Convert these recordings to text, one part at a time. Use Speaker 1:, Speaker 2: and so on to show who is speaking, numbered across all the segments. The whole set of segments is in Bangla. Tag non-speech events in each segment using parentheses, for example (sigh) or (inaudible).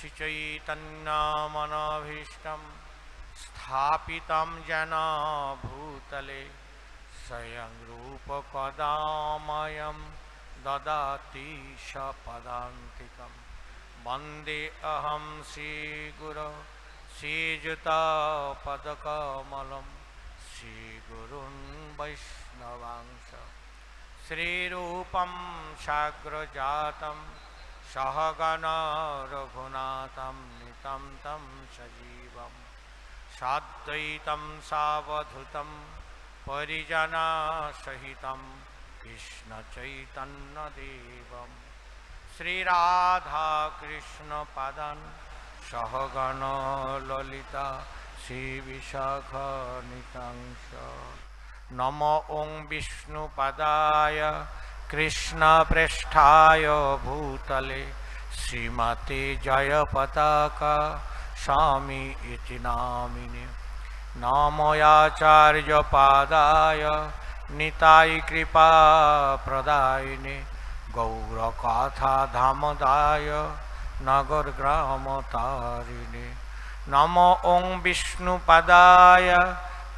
Speaker 1: श्रीचैतन्नामनाभीष्टं स्थापितं जन भूतले स्वयं रूपकदामयं ददाति शपदान्तिकं वन्दे अहं श्रीगुरो श्रीयुतापदकमलं श्रीगुरुन् वैष्णवांश श्रीरूपं साग्रजातम् सहगना रघुनाथं नितं तं सजीवं साद्वैतं सावधुतं परिजनासहितं कृष्णचैतन्यदेवं श्रीराधाकृष्णपदं सहगणललिता श्रीविशाखनितं च नम ओं विष्णुपदाय कृष्णपृष्ठाय भूतले श्रीमते जयपताका स्वामी इति नामिने नामयाचार्यपादाय निताय नगर ग्राम नगरग्रामतारिणे नम ओं विष्णुपदाय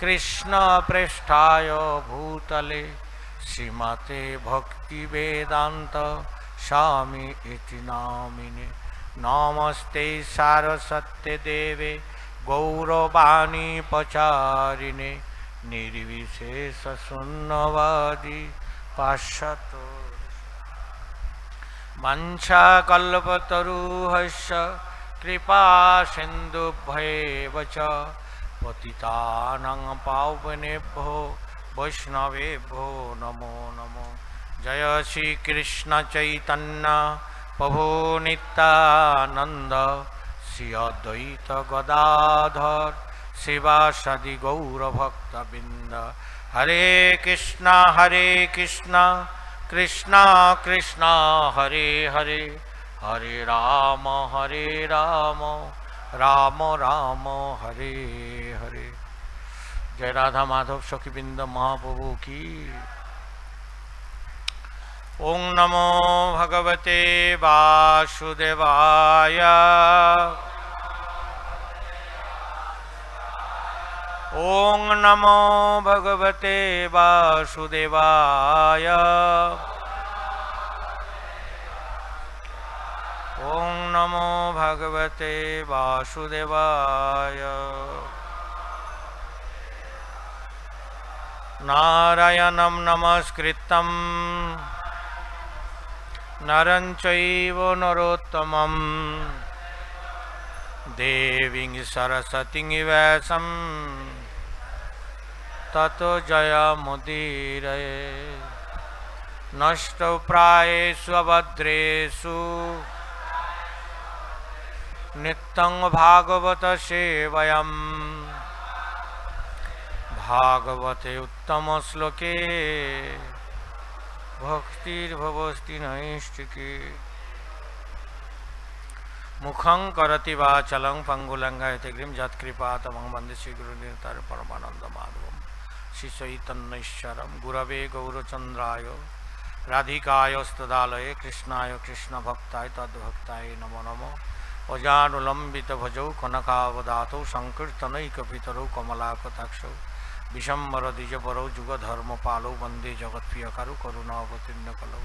Speaker 1: कृष्णपृष्ठाय भूतले श्रीमते भक्ति वेदांत स्वामी इति नामिने नमस्ते सारसत्य देवे गौरवाणी पचारिणे निर्विशेष सुन्नवादी पाश्यत मंशा कल्पतरुहश कृपा सिंधुभ्य पतितानं पावनेभ्यो वैष्णवे भो नमो नमो जय श्री श्रीकृष्णचैतन्य प्रभो नित्यानन्द श्री अद्वैत गदाधर शिवासदि गौरभक्तबिन्द हरे कृष्ण हरे कृष्ण कृष्ण कृष्ण हरे हरे हरे राम हरे राम राम राम हरे हरे जय राधा माधव सखीबिंद महाप्रभु की ओं नमो भगवते वासुदेवाय ओं नमो भगवते वासुदेवाय ओं नमो भगवते वासुदेवाय नारायणं नमस्कृतं नरं चैव नरोत्तमं देवीं सरस्वतीं वैसं ततो जयमुदीरये नष्टौ प्रायेषु अभद्रेषु नित्यं भागवतसेवयम् भागवते श्लोके भक्तिर्भवस्ती नैष्टिके मुखं करति वाचलं पङ्गुलङ्गयति ग्रीं यत्कृपातमं वन्दे श्रीगुरुनितर परमानन्दमाधवं श्रीचैतन्यैश्वरं गुरवे गौरचन्द्राय राधिकायस्तदालये कृष्णाय कृष्णभक्ताय तद्भक्ताय नमो नमो भजौ कनकावदातौ संकीर्तनैकपितरौ कमलाकटाक्षौ विषम्बर द्विज बरौ जुग धर्म पालौ वंदे जगत प्रिय करु अवतीर्ण कलौ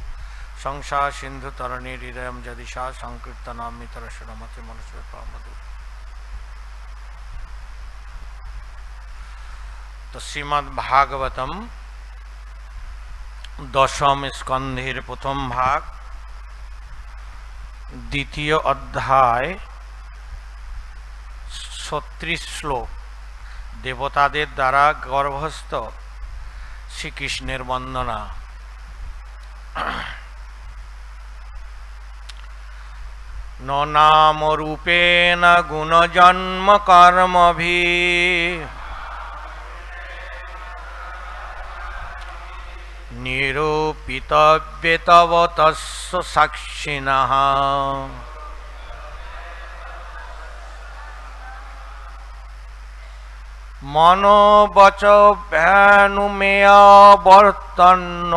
Speaker 1: संसार सिंधु तरणी हृदय जदिशा संकीर्तनामितरशुणमति मनुष्य प्रमदु तो दशम स्कंधेर प्रथम भाग द्वितीय अध्याय ছত্রিশ श्लोक দেবতাদের দ্বারা গর্ভস্থ শ্রীকৃষ্ণের বন্দনা (clears throat) নাম রূপে ননামরূপেণ গুণজন্ম কর্মভি নিরূপিতব্যেতব তস্য সাক্ষিণঃ মনোবচ ভ্যানুমেয় বর্তন্ন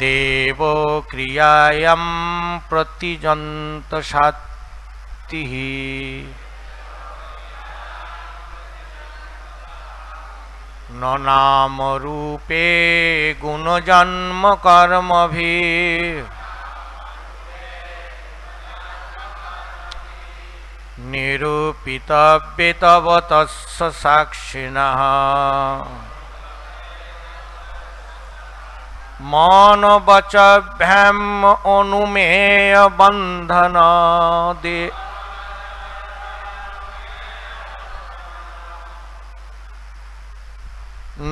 Speaker 1: দেব ক্রিয়ায়ম প্রতিজন্ত সাত্তিহ নাম রূপে গুণজন্ম কর্মভি निरूपितवत साक्षिण मन निरूपितव्यतवतः अनुमेय बंधन दे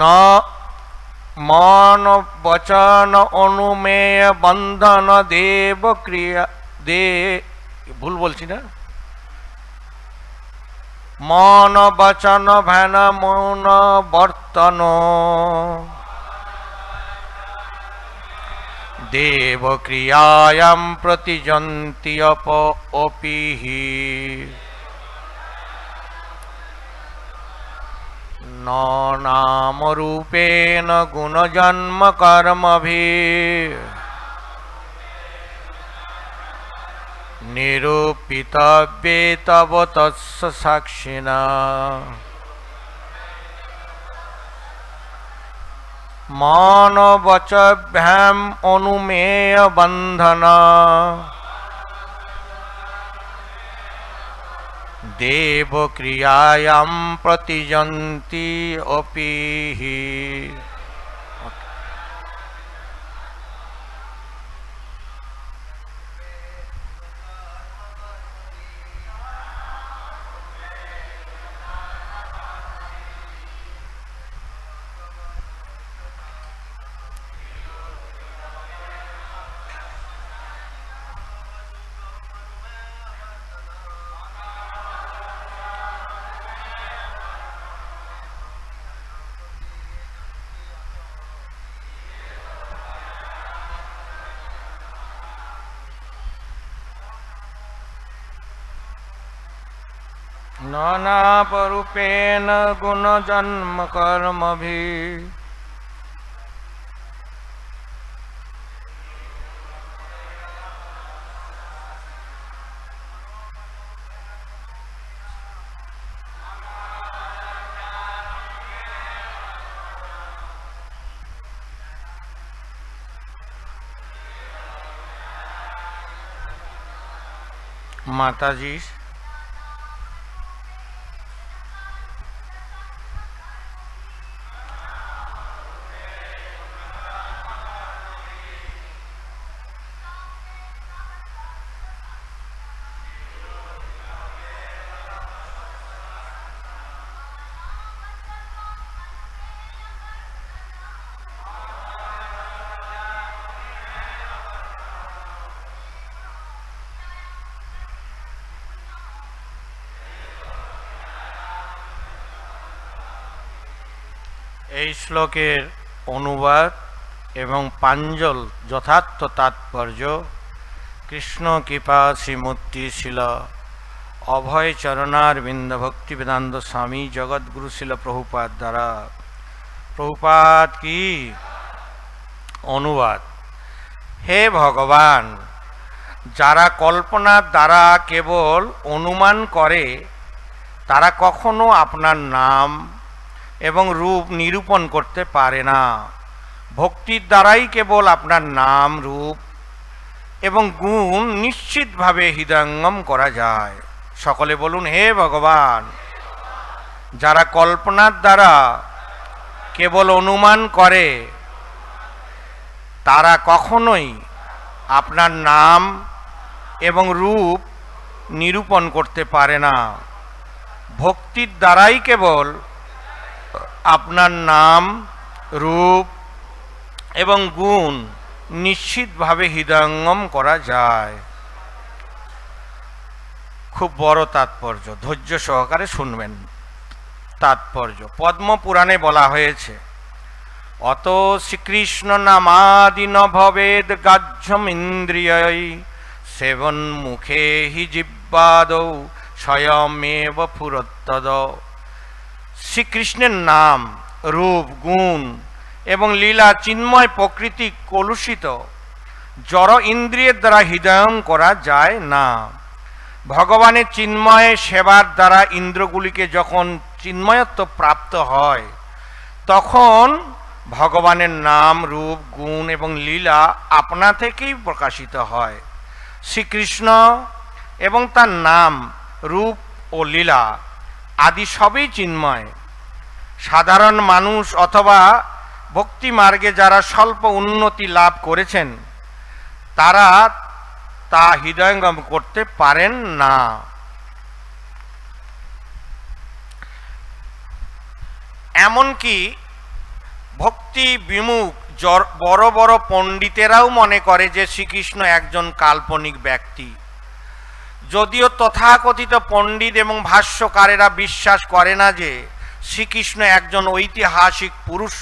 Speaker 1: न मन वचन अनुमेय बंधन देव क्रिया दे भूल बोलছি না मन वचन भैन मौन बर्तन देव क्रियायां प्रतिजंती अप नाम रूपेण गुण जन्म कर्म भी निरूपितव्ये तव तस्य साक्षिणा मानवचभ्याम् अनुमेयबन्धना देवक्रियायां अपी ही पापेन गुण जन्म कर्म भी माता जी এই শ্লোকের অনুবাদ এবং পাঞ্জল যথার্থ তাৎপর্য কৃষ্ণ কৃপা শ্রীমূর্তি শিল অভয় চরণার বৃন্দ ভক্তি বেদান্ত স্বামী জগৎগুরু শিল প্রভুপাত দ্বারা প্রভুপাত কি অনুবাদ হে ভগবান যারা কল্পনার দ্বারা কেবল অনুমান করে তারা কখনো আপনার নাম এবং রূপ নিরূপণ করতে পারে না ভক্তির দ্বারাই কেবল আপনার নাম রূপ এবং গুণ নিশ্চিতভাবে হৃদয়ঙ্গম করা যায় সকলে বলুন হে ভগবান যারা কল্পনার দ্বারা কেবল অনুমান করে তারা কখনোই আপনার নাম এবং রূপ নিরূপণ করতে পারে না ভক্তির দ্বারাই কেবল আপনার নাম রূপ এবং গুণ নিশ্চিতভাবে হৃদয়ঙ্গম করা যায় খুব বড় তাৎপর্য ধৈর্য সহকারে শুনবেন তাৎপর্য পদ্ম পুরাণে বলা হয়েছে অত শ্রীকৃষ্ণ নামাদি ভবেদ গাহ্যম ইন্দ্রিয় সেবন মুখে হি জিব্বাদ স্বয়মেব ফুরত্তদ শ্রীকৃষ্ণের নাম রূপ গুণ এবং লীলা চিন্ময় প্রকৃতি কলুষিত জড় ইন্দ্রিয়ের দ্বারা হৃদয়ন করা যায় না ভগবানের চিন্ময় সেবার দ্বারা ইন্দ্রগুলিকে যখন চিন্ময়ত্ব প্রাপ্ত হয় তখন ভগবানের নাম রূপ গুণ এবং লীলা আপনা থেকেই প্রকাশিত হয় শ্রীকৃষ্ণ এবং তার নাম রূপ ও লীলা আদি সবই চিন্ময় সাধারণ মানুষ অথবা ভক্তি মার্গে যারা স্বল্প উন্নতি লাভ করেছেন তারা তা হৃদয়ঙ্গম করতে পারেন না এমনকি ভক্তি বিমুখ বড় বড় পণ্ডিতেরাও মনে করে যে শ্রীকৃষ্ণ একজন কাল্পনিক ব্যক্তি যদিও তথাকথিত পণ্ডিত এবং ভাষ্যকারেরা বিশ্বাস করে না যে শ্রীকৃষ্ণ একজন ঐতিহাসিক পুরুষ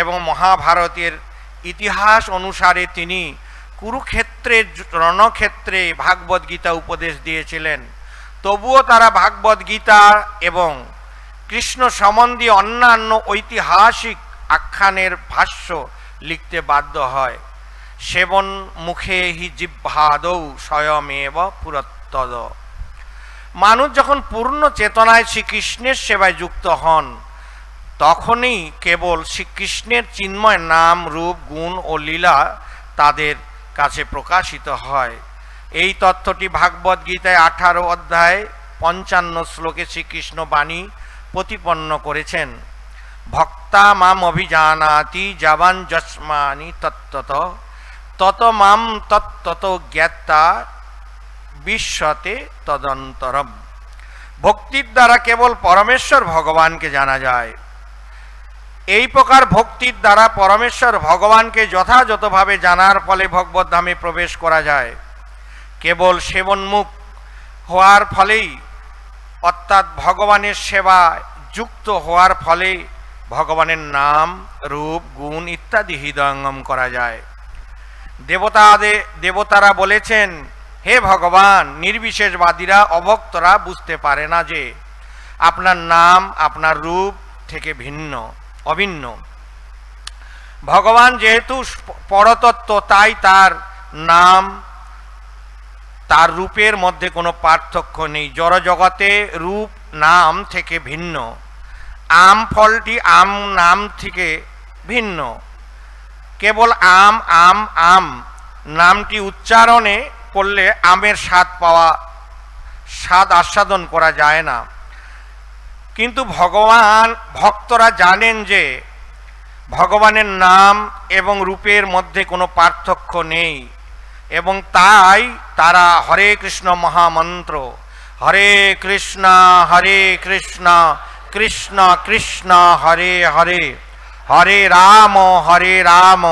Speaker 1: এবং মহাভারতের ইতিহাস অনুসারে তিনি কুরুক্ষেত্রে রণক্ষেত্রে ভাগবত গীতা উপদেশ দিয়েছিলেন তবুও তারা ভাগবত গীতা এবং কৃষ্ণ সম্বন্ধী অন্যান্য ঐতিহাসিক আখ্যানের ভাষ্য লিখতে বাধ্য হয় সেবন মুখে হি জিহ্বাদৌ স্বয়মেব পুরত্ব তদ মানুষ যখন পূর্ণ চেতনায় শ্রীকৃষ্ণের সেবায় যুক্ত হন তখনই কেবল শ্রীকৃষ্ণের চিন্ময় নাম রূপ গুণ ও লীলা তাদের কাছে প্রকাশিত হয় এই তথ্যটি ভাগবত গীতায় আঠারো অধ্যায় পঞ্চান্ন শ্লোকে শ্রীকৃষ্ণ বাণী প্রতিপন্ন করেছেন ভক্তা মাম অভিজানাতি জবান যস্মানি তত্ত্বত তত মাম তত্ত্বত জ্ঞাতা বিশ্বতে তদন্তরম ভক্তির দ্বারা কেবল পরমেশ্বর ভগবানকে জানা যায় এই প্রকার ভক্তির দ্বারা পরমেশ্বর ভগবানকে যথাযথভাবে জানার ফলে ভগবদ্ধামে প্রবেশ করা যায় কেবল সেবনমুখ হওয়ার ফলেই অর্থাৎ ভগবানের সেবা যুক্ত হওয়ার ফলে ভগবানের নাম রূপ গুণ ইত্যাদি হৃদয়ঙ্গম করা যায় দেবতা দেবতারা বলেছেন হে ভগবান নির্বিশেষবাদীরা অভক্তরা বুঝতে পারে না যে আপনার নাম আপনার রূপ থেকে ভিন্ন অভিন্ন ভগবান যেহেতু পরতত্ত্ব তাই তার নাম তার রূপের মধ্যে কোনো পার্থক্য নেই জড়জগতে রূপ নাম থেকে ভিন্ন আম ফলটি আম নাম থেকে ভিন্ন কেবল আম আম আম নামটি উচ্চারণে করলে আমের স্বাদ পাওয়া স্বাদ আস্বাদন করা যায় না কিন্তু ভগবান ভক্তরা জানেন যে ভগবানের নাম এবং রূপের মধ্যে কোনো পার্থক্য নেই এবং তাই তারা হরে কৃষ্ণ মহামন্ত্র হরে কৃষ্ণ হরে কৃষ্ণ কৃষ্ণ কৃষ্ণ হরে হরে হরে রাম হরে রাম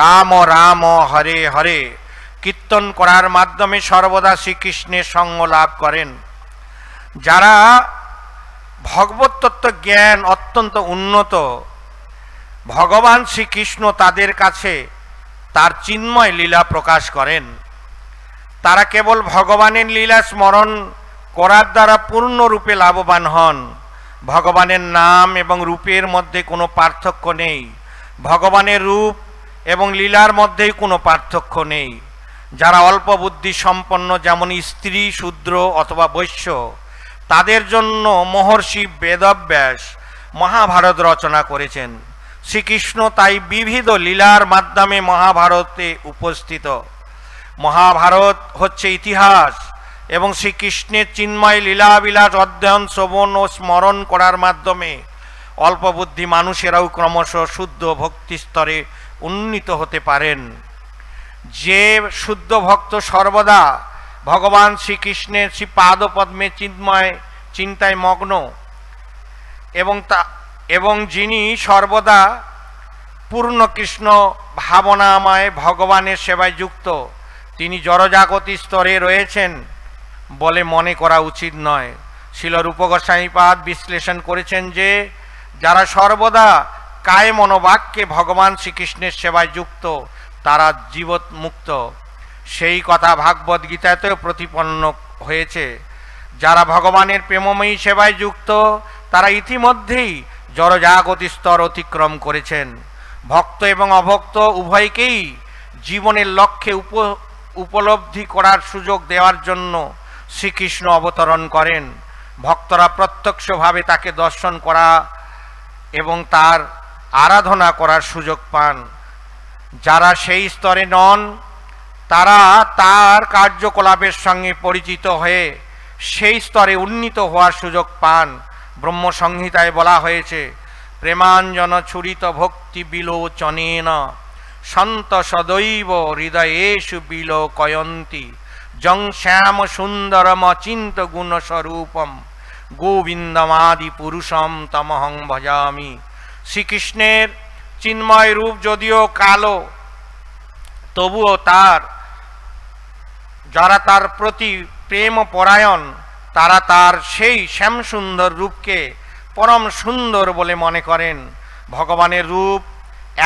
Speaker 1: রাম রাম হরে হরে কীর্তন করার মাধ্যমে সর্বদা শ্রীকৃষ্ণের সঙ্গ লাভ করেন যারা ভগবতত্ত্ব জ্ঞান অত্যন্ত উন্নত ভগবান শ্রীকৃষ্ণ তাদের কাছে তার চিন্ময় লীলা প্রকাশ করেন তারা কেবল ভগবানের লীলা স্মরণ করার দ্বারা পূর্ণরূপে লাভবান হন ভগবানের নাম এবং রূপের মধ্যে কোনো পার্থক্য নেই ভগবানের রূপ এবং লীলার মধ্যেই কোনো পার্থক্য নেই যারা অল্প বুদ্ধি সম্পন্ন যেমন স্ত্রী শূদ্র অথবা বৈশ্য তাদের জন্য মহর্ষি বেদব্যাস মহাভারত রচনা করেছেন শ্রীকৃষ্ণ তাই বিবিধ লীলার মাধ্যমে মহাভারতে উপস্থিত মহাভারত হচ্ছে ইতিহাস এবং শ্রীকৃষ্ণের চিন্ময় লীলাবিলাস অধ্যয়ন শ্রবণ ও স্মরণ করার মাধ্যমে অল্পবুদ্ধি মানুষেরাও ক্রমশ শুদ্ধ ভক্তিস্তরে উন্নীত হতে পারেন যে শুদ্ধ ভক্ত সর্বদা ভগবান শ্রীকৃষ্ণের শ্রী পাদপদ্মে চিন্ময় চিন্তায় মগ্ন এবং তা এবং যিনি সর্বদা পূর্ণ কৃষ্ণ ভাবনাময় ভগবানের সেবায় যুক্ত তিনি জড়জাগতি স্তরে রয়েছেন বলে মনে করা উচিত নয় শিল রূপগোস্বামীপাদ বিশ্লেষণ করেছেন যে যারা সর্বদা কায় মনোবাক্যে ভগবান শ্রীকৃষ্ণের সেবায় যুক্ত তারা মুক্ত সেই কথা ভাগবত গীতাতেও প্রতিপন্ন হয়েছে যারা ভগবানের প্রেমময়ী সেবায় যুক্ত তারা ইতিমধ্যেই জড়জাগতি স্তর অতিক্রম করেছেন ভক্ত এবং অভক্ত উভয়কেই জীবনের লক্ষ্যে উপ উপলব্ধি করার সুযোগ দেওয়ার জন্য শ্রীকৃষ্ণ অবতরণ করেন ভক্তরা প্রত্যক্ষভাবে তাকে দর্শন করা এবং তার আরাধনা করার সুযোগ পান যারা সেই স্তরে নন তারা তার কার্যকলাপের সঙ্গে পরিচিত হয়ে সেই স্তরে উন্নীত হওয়ার সুযোগ পান ব্রহ্মসংহিতায় বলা হয়েছে প্রেমাঞ্জন ছুরিত ভক্তি বিলোচনেন সন্ত সদৈব হৃদয়েশু বিল কয়ন্তী জং শ্যাম সুন্দরম অচিন্ত গুণস্বরূপম গোবিন্দমাদি পুরুষম তমহং ভজামি শ্রীকৃষ্ণের চিন্ময় রূপ যদিও কালো তবুও তার যারা তার প্রতি প্রেম পরায়ণ তারা তার সেই শ্যামসুন্দর রূপকে পরম সুন্দর বলে মনে করেন ভগবানের রূপ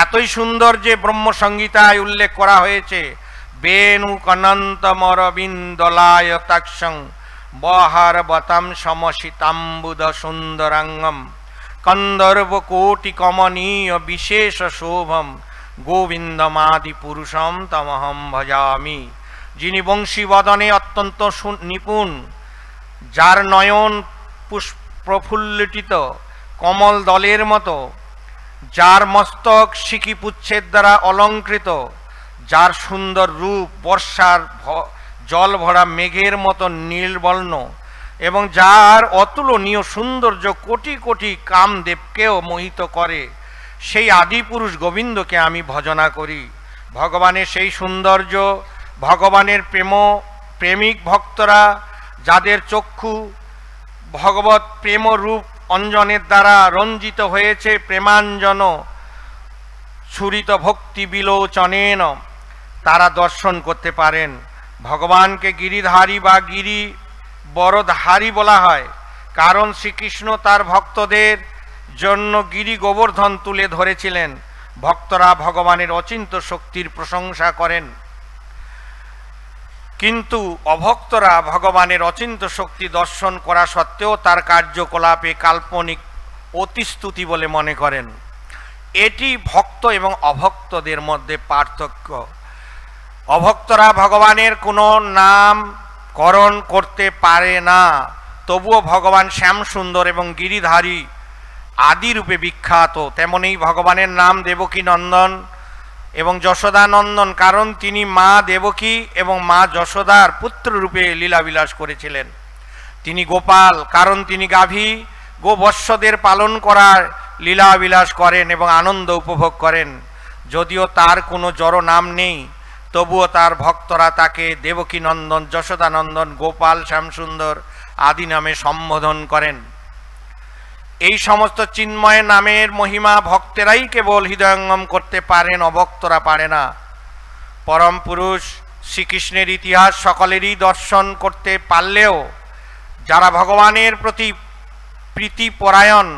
Speaker 1: এতই সুন্দর যে ব্রহ্মসংগীতায় উল্লেখ করা হয়েছে বেণু কনন্তমরবিন্দলায় তাক্ষং বহারবতম সমশিতাম্বুদ সুন্দরাঙ্গম কন্দর্বকোটিকমনীয় বিশেষ শোভম গোবিন্দমাদিপুরুষম তমহম ভজামি যিনি বংশীবদনে অত্যন্ত নিপুণ যার নয়ন পুষ্প প্রফুল্লিটিত কমল দলের মতো যার মস্তক সিকিপুচ্ছের দ্বারা অলঙ্কৃত যার সুন্দর রূপ বর্ষার জল ভরা মেঘের মতো নীলবর্ণ এবং যার অতুলনীয় সৌন্দর্য কোটি কোটি কামদেবকেও মোহিত করে সেই আদি পুরুষ গোবিন্দকে আমি ভজনা করি ভগবানের সেই সৌন্দর্য ভগবানের প্রেম প্রেমিক ভক্তরা যাদের চক্ষু ভগবত প্রেমরূপ অঞ্জনের দ্বারা রঞ্জিত হয়েছে প্রেমাঞ্জন ছুরিত ভক্তি বিলোচনেন তারা দর্শন করতে পারেন ভগবানকে গিরিধারী বা গিরি বরদহারি বলা হয় কারণ শ্রীকৃষ্ণ তার ভক্তদের জন্য গিরি গোবর্ধন তুলে ধরেছিলেন ভক্তরা ভগবানের অচিন্ত শক্তির প্রশংসা করেন কিন্তু অভক্তরা ভগবানের অচিন্ত শক্তি দর্শন করা সত্ত্বেও তার কার্যকলাপে কাল্পনিক অতিস্তুতি বলে মনে করেন এটি ভক্ত এবং অভক্তদের মধ্যে পার্থক্য অভক্তরা ভগবানের কোনো নাম করণ করতে পারে না তবুও ভগবান শ্যামসুন্দর এবং গিরিধারী আদি রূপে বিখ্যাত তেমনই ভগবানের নাম দেবকী নন্দন এবং যশোদানন্দন কারণ তিনি মা দেবকী এবং মা যশোদার পুত্ররূপে লীলাবিলাস করেছিলেন তিনি গোপাল কারণ তিনি গাভী গোবৎসদের পালন করার লীলাবিলাস করেন এবং আনন্দ উপভোগ করেন যদিও তার কোনো জড় নাম নেই তবুও তার ভক্তরা তাকে দেবকী নন্দন যশোদানন্দন গোপাল শ্যামসুন্দর আদি নামে সম্বোধন করেন এই সমস্ত চিন্ময় নামের মহিমা ভক্তেরাই কেবল হৃদয়ঙ্গম করতে পারেন অভক্তরা পারে না পরম পুরুষ শ্রীকৃষ্ণের ইতিহাস সকলেরই দর্শন করতে পারলেও যারা ভগবানের প্রতি প্রীতিপরায়ণ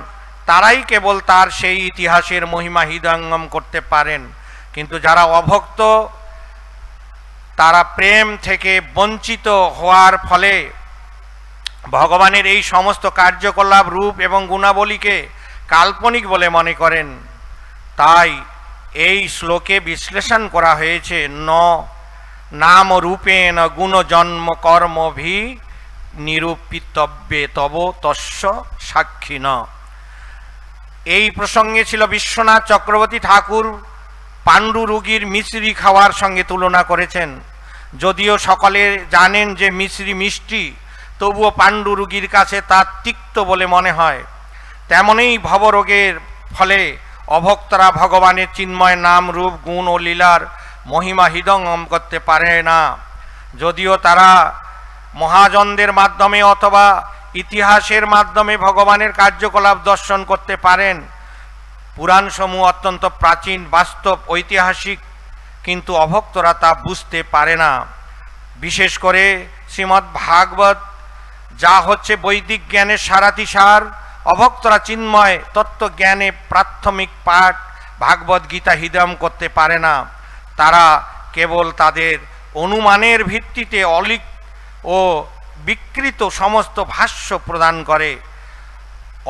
Speaker 1: তারাই কেবল তার সেই ইতিহাসের মহিমা হৃদয়ঙ্গম করতে পারেন কিন্তু যারা অভক্ত তারা প্রেম থেকে বঞ্চিত হওয়ার ফলে ভগবানের এই সমস্ত কার্যকলাপ রূপ এবং গুণাবলীকে কাল্পনিক বলে মনে করেন তাই এই শ্লোকে বিশ্লেষণ করা হয়েছে ন নাম ন গুণ জন্ম কর্ম ভি নিরূপিতব্যে তব তস্য সাক্ষী ন এই প্রসঙ্গে ছিল বিশ্বনাথ চক্রবর্তী ঠাকুর পাণ্ডু রুগীর মিশ্রি খাওয়ার সঙ্গে তুলনা করেছেন যদিও সকলে জানেন যে মিশ্রি মিষ্টি তবুও পাণ্ডু রুগীর কাছে তা তিক্ত বলে মনে হয় তেমনই ভবরোগের ফলে অভক্তরা ভগবানের চিন্ময় নাম রূপ গুণ ও লীলার মহিমা হৃদঙ্গম করতে পারে না যদিও তারা মহাজনদের মাধ্যমে অথবা ইতিহাসের মাধ্যমে ভগবানের কার্যকলাপ দর্শন করতে পারেন পুরাণসমূহ অত্যন্ত প্রাচীন বাস্তব ঐতিহাসিক কিন্তু অভক্তরা তা বুঝতে পারে না বিশেষ করে শ্রীমৎ ভাগবত যা হচ্ছে বৈদিক জ্ঞানের সারাতিসার অভক্তরা চিন্ময় তত্ত্ব জ্ঞানে প্রাথমিক পাঠ ভাগবত গীতা হৃদয়ম করতে পারে না তারা কেবল তাদের অনুমানের ভিত্তিতে অলিক ও বিকৃত সমস্ত ভাষ্য প্রদান করে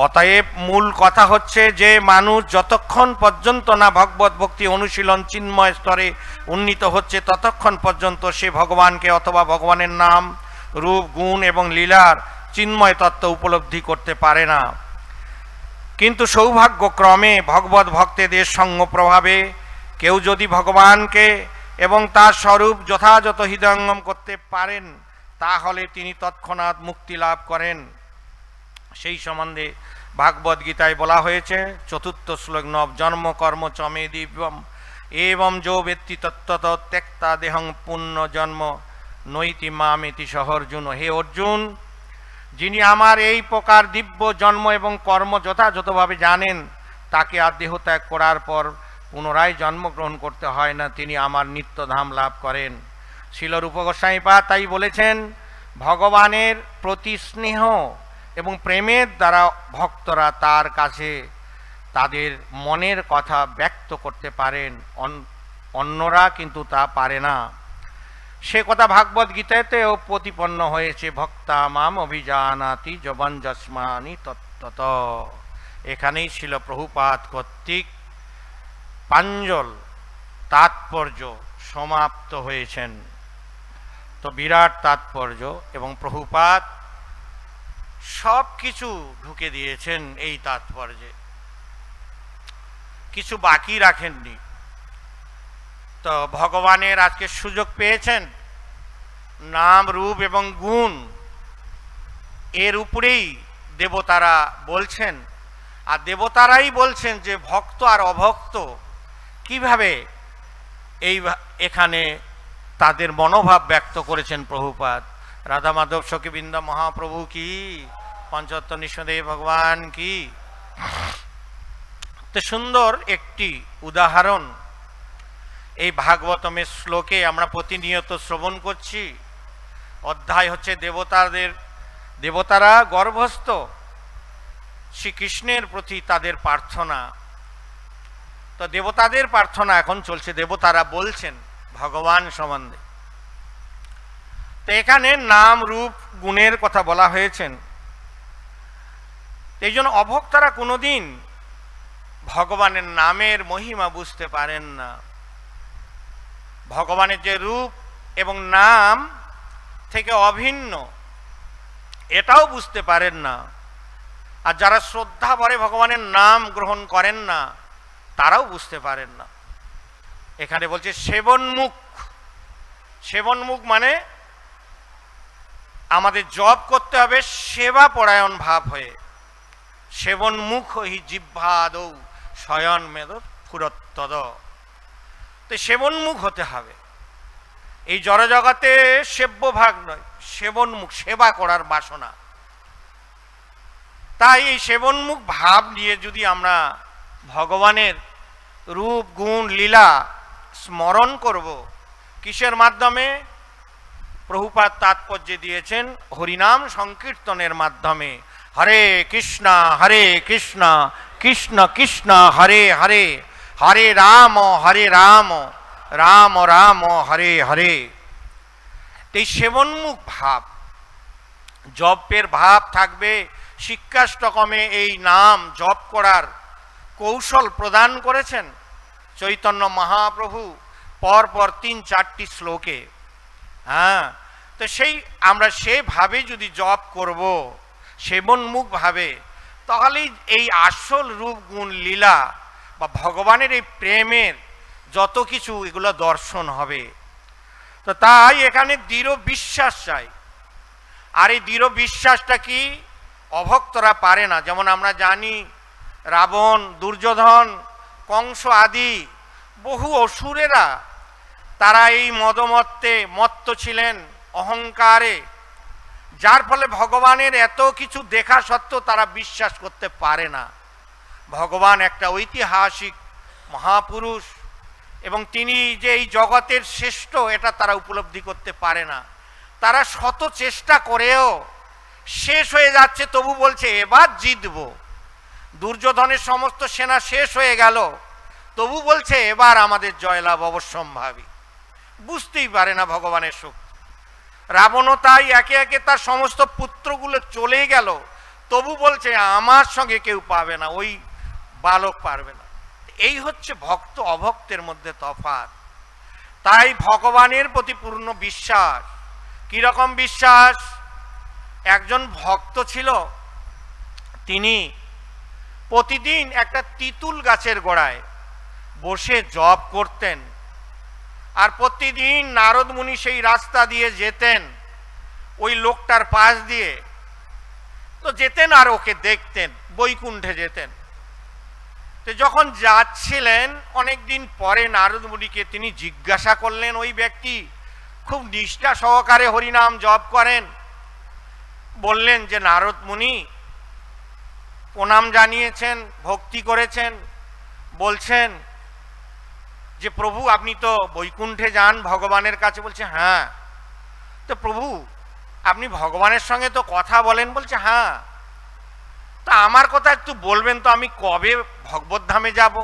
Speaker 1: অতএব মূল কথা হচ্ছে যে মানুষ যতক্ষণ পর্যন্ত না ভগবত ভক্তি অনুশীলন চিন্ময় স্তরে উন্নীত হচ্ছে ততক্ষণ পর্যন্ত সে ভগবানকে অথবা ভগবানের নাম রূপ গুণ এবং লীলার চিন্ময় তত্ত্ব উপলব্ধি করতে পারে না কিন্তু সৌভাগ্যক্রমে ভগবত ভক্তেদের সঙ্গ প্রভাবে কেউ যদি ভগবানকে এবং তার স্বরূপ যথাযথ হৃদয়ঙ্গম করতে পারেন তাহলে তিনি তৎক্ষণাৎ মুক্তি লাভ করেন সেই সম্বন্ধে ভাগবত গীতায় বলা হয়েছে চতুর্থ শ্লোক নব জন্ম কর্ম চমে দিবম এবং যো ব্যক্তি তত্ত্বত ত্যাক্তা দেহং পুণ্য জন্ম নৈতি মামেতি সহর্জুন হে অর্জুন যিনি আমার এই প্রকার দিব্য জন্ম এবং কর্ম যথাযথভাবে জানেন তাকে আর দেহত্যাগ করার পর পুনরায় জন্মগ্রহণ করতে হয় না তিনি আমার নিত্যধাম লাভ করেন শিলরূপ গোস্বাইপা তাই বলেছেন ভগবানের প্রতি স্নেহ এবং প্রেমের দ্বারা ভক্তরা তার কাছে তাদের মনের কথা ব্যক্ত করতে পারেন অন্যরা কিন্তু তা পারে না সে কথা ভাগবত গীতাতেও প্রতিপন্ন হয়েছে ভক্তা মাম অভিজানাতি জবন জসমানি তত্ত্বত এখানেই ছিল প্রভুপাত কর্তৃক পাঞ্জল তাৎপর্য সমাপ্ত হয়েছেন তো বিরাট তাৎপর্য এবং প্রভুপাত সব কিছু ঢুকে দিয়েছেন এই তাৎপর্যে কিছু বাকি রাখেননি তো ভগবানের আজকে সুযোগ পেয়েছেন নাম রূপ এবং গুণ এর উপরেই দেবতারা বলছেন আর দেবতারাই বলছেন যে ভক্ত আর অভক্ত কিভাবে এই এখানে তাদের মনোভাব ব্যক্ত করেছেন প্রভুপাত রাধা মাধব সখীবৃন্দ মহাপ্রভু কি পঞ্চত্ব নিঃসদেব ভগবান কি সুন্দর একটি উদাহরণ এই ভাগবতমের শ্লোকে আমরা প্রতিনিয়ত শ্রবণ করছি অধ্যায় হচ্ছে দেবতাদের দেবতারা গর্ভস্থ শ্রীকৃষ্ণের প্রতি তাদের প্রার্থনা তো দেবতাদের প্রার্থনা এখন চলছে দেবতারা বলছেন ভগবান সম্বন্ধে তো এখানে নাম রূপ গুণের কথা বলা হয়েছেন এই জন্য অভক্তারা কোনোদিন ভগবানের নামের মহিমা বুঝতে পারেন না ভগবানের যে রূপ এবং নাম থেকে অভিন্ন এটাও বুঝতে পারেন না আর যারা শ্রদ্ধা ভরে ভগবানের নাম গ্রহণ করেন না তারাও বুঝতে পারেন না এখানে বলছে সেবনমুখ সেবনমুখ মানে আমাদের জব করতে হবে সেবা পরায়ণ ভাব হয়ে সেবন মুখ হি জিহ্বাদৌ শয়ন মেদ ফুরত্তদ তো সেবন মুখ হতে হবে এই জড়জগতে সেব্য ভাগ নয় সেবন মুখ সেবা করার বাসনা তাই এই সেবনমুখ ভাব নিয়ে যদি আমরা ভগবানের রূপ গুণ লীলা স্মরণ করব কিসের মাধ্যমে প্রভুপাত তাৎপর্য দিয়েছেন হরিনাম সংকীর্তনের মাধ্যমে হরে কৃষ্ণা হরে কৃষ্ণা কৃষ্ণ কৃষ্ণ হরে হরে হরে রাম হরে রাম রাম রাম হরে হরে এই সেবনমুখ ভাব জপের ভাব থাকবে শিক্ষাষ্টকমে এই নাম জপ করার কৌশল প্রদান করেছেন চৈতন্য মহাপ্রভু পরপর তিন চারটি শ্লোকে হ্যাঁ তো সেই আমরা সেভাবে যদি জপ করব সেবনমুখভাবে তাহলেই এই আসল রূপ গুণ লীলা বা ভগবানের এই প্রেমের যত কিছু এগুলো দর্শন হবে তো তাই এখানে দৃঢ় বিশ্বাস চাই আর এই দৃঢ় বিশ্বাসটা কি অভক্তরা পারে না যেমন আমরা জানি রাবণ দুর্যোধন কংস আদি বহু অসুরেরা তারা এই মদমত্তে মত্ত ছিলেন অহংকারে যার ফলে ভগবানের এত কিছু দেখা সত্ত্বেও তারা বিশ্বাস করতে পারে না ভগবান একটা ঐতিহাসিক মহাপুরুষ এবং তিনি যে এই জগতের শ্রেষ্ঠ এটা তারা উপলব্ধি করতে পারে না তারা শত চেষ্টা করেও শেষ হয়ে যাচ্ছে তবু বলছে এবার জিতব দুর্যোধনের সমস্ত সেনা শেষ হয়ে গেল তবু বলছে এবার আমাদের জয়লাভ অবশ্যম্ভাবী বুঝতেই পারে না ভগবানের শক্তি রাবণও তাই একে একে তার সমস্ত পুত্রগুলো চলে গেল তবু বলছে আমার সঙ্গে কেউ পাবে না ওই বালক পারবে না এই হচ্ছে ভক্ত অভক্তের মধ্যে তফাৎ তাই ভগবানের প্রতি পূর্ণ বিশ্বাস কীরকম বিশ্বাস একজন ভক্ত ছিল তিনি প্রতিদিন একটা তিতুল গাছের গোড়ায় বসে জব করতেন আর প্রতিদিন নারদ মুনি সেই রাস্তা দিয়ে যেতেন ওই লোকটার পাশ দিয়ে তো যেতেন আর ওকে দেখতেন বৈকুণ্ঠে যেতেন তো যখন যাচ্ছিলেন অনেক দিন পরে নারদ মুনিকে তিনি জিজ্ঞাসা করলেন ওই ব্যক্তি খুব নিষ্ঠা সহকারে হরিনাম জপ করেন বললেন যে নারদ মুনি প্রণাম জানিয়েছেন ভক্তি করেছেন বলছেন যে প্রভু আপনি তো বৈকুণ্ঠে যান ভগবানের কাছে বলছে হ্যাঁ তো প্রভু আপনি ভগবানের সঙ্গে তো কথা বলেন বলছে হ্যাঁ তা আমার কথা একটু বলবেন তো আমি কবে ভগবদ্ধামে যাব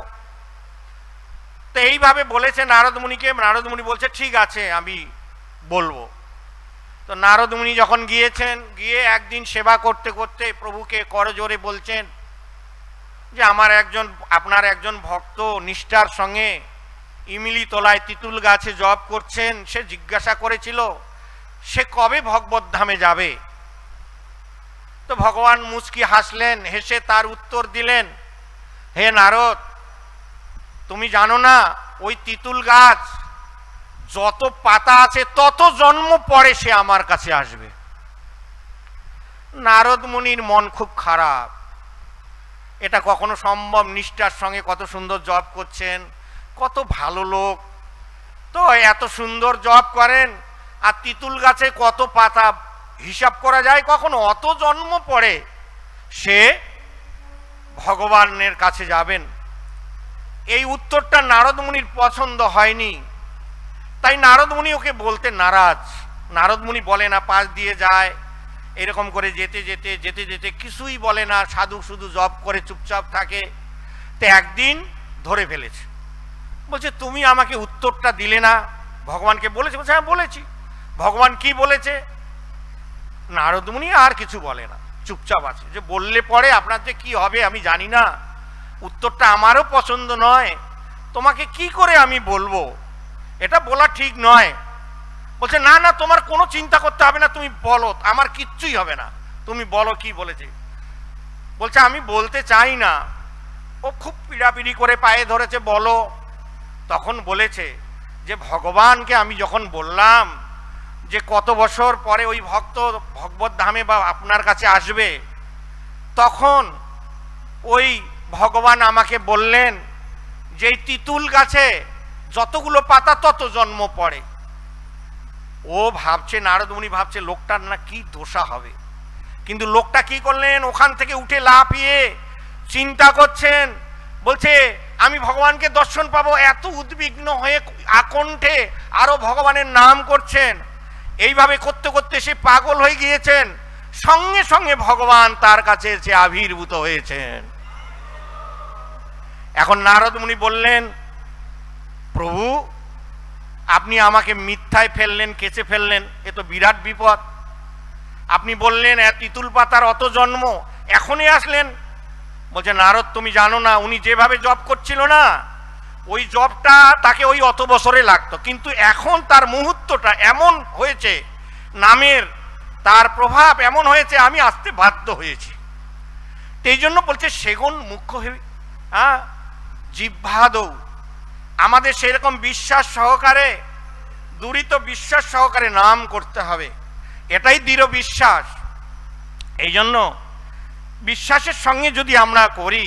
Speaker 1: তো এইভাবে বলেছে নারদমুনিকে নারদমুনি বলছে ঠিক আছে আমি বলবো তো নারদমুনি যখন গিয়েছেন গিয়ে একদিন সেবা করতে করতে প্রভুকে করজোরে বলছেন যে আমার একজন আপনার একজন ভক্ত নিষ্ঠার সঙ্গে ইমিলি তলায় তিতুল গাছে জব করছেন সে জিজ্ঞাসা করেছিল সে কবে ধামে যাবে তো ভগবান মুচকি হাসলেন হেসে তার উত্তর দিলেন হে নারদ তুমি জানো না ওই তিতুল গাছ যত পাতা আছে তত জন্ম পরে সে আমার কাছে আসবে নারদ মুনির মন খুব খারাপ এটা কখনো সম্ভব নিষ্ঠার সঙ্গে কত সুন্দর জব করছেন কত ভালো লোক তো এত সুন্দর জব করেন আর তিতুল গাছে কত পাতা হিসাব করা যায় কখনো অত জন্ম পড়ে সে ভগবানের কাছে যাবেন এই উত্তরটা নারদমুনির পছন্দ হয়নি তাই নারদমুনি ওকে বলতে নারাজ নারদমুনি বলে না পাশ দিয়ে যায় এরকম করে যেতে যেতে যেতে যেতে কিছুই বলে না সাধু শুধু জব করে চুপচাপ থাকে তো একদিন ধরে ফেলেছে বলছে তুমি আমাকে উত্তরটা দিলে না ভগবানকে বলেছে বলছে হ্যাঁ বলেছি ভগবান কি বলেছে নারদমুনি আর কিছু বলে না চুপচাপ আছে যে বললে পরে আপনার যে কি হবে আমি জানি না উত্তরটা আমারও পছন্দ নয় তোমাকে কি করে আমি বলবো এটা বলা ঠিক নয় বলছে না না তোমার কোনো চিন্তা করতে হবে না তুমি বলো আমার কিচ্ছুই হবে না তুমি বলো কি বলেছে বলছে আমি বলতে চাই না ও খুব পিড়াপিড়ি করে পায়ে ধরেছে বলো তখন বলেছে যে ভগবানকে আমি যখন বললাম যে কত বছর পরে ওই ভক্ত ভগবত ধামে বা আপনার কাছে আসবে তখন ওই ভগবান আমাকে বললেন যে এই তিতুল গাছে যতগুলো পাতা তত জন্ম পড়ে ও ভাবছে নারদমণি ভাবছে লোকটার না কি দোষা হবে কিন্তু লোকটা কি করলেন ওখান থেকে উঠে লাফিয়ে চিন্তা করছেন বলছে আমি ভগবানকে দর্শন পাবো এত উদ্বিগ্ন হয়ে আকণ্ঠে আরও ভগবানের নাম করছেন এইভাবে করতে করতে সে পাগল হয়ে গিয়েছেন সঙ্গে সঙ্গে ভগবান তার কাছে এসে আবির্ভূত হয়েছেন এখন নারদ মুনি বললেন প্রভু আপনি আমাকে মিথ্যায় ফেললেন কেচে ফেললেন এ তো বিরাট বিপদ আপনি বললেন তিতুল পাতার অত জন্ম এখনই আসলেন বলছে নারদ তুমি জানো না উনি যেভাবে জব করছিল না ওই জবটা তাকে ওই অত বছরে লাগতো কিন্তু এখন তার মুহূর্তটা এমন হয়েছে নামের তার প্রভাব এমন হয়েছে আমি আসতে বাধ্য হয়েছি এই জন্য বলছে সেগুন মুখ্য হেবি হ্যাঁ জিভাদ আমাদের সেরকম বিশ্বাস সহকারে দূরিত বিশ্বাস সহকারে নাম করতে হবে এটাই দৃঢ় বিশ্বাস এই জন্য বিশ্বাসের সঙ্গে যদি আমরা করি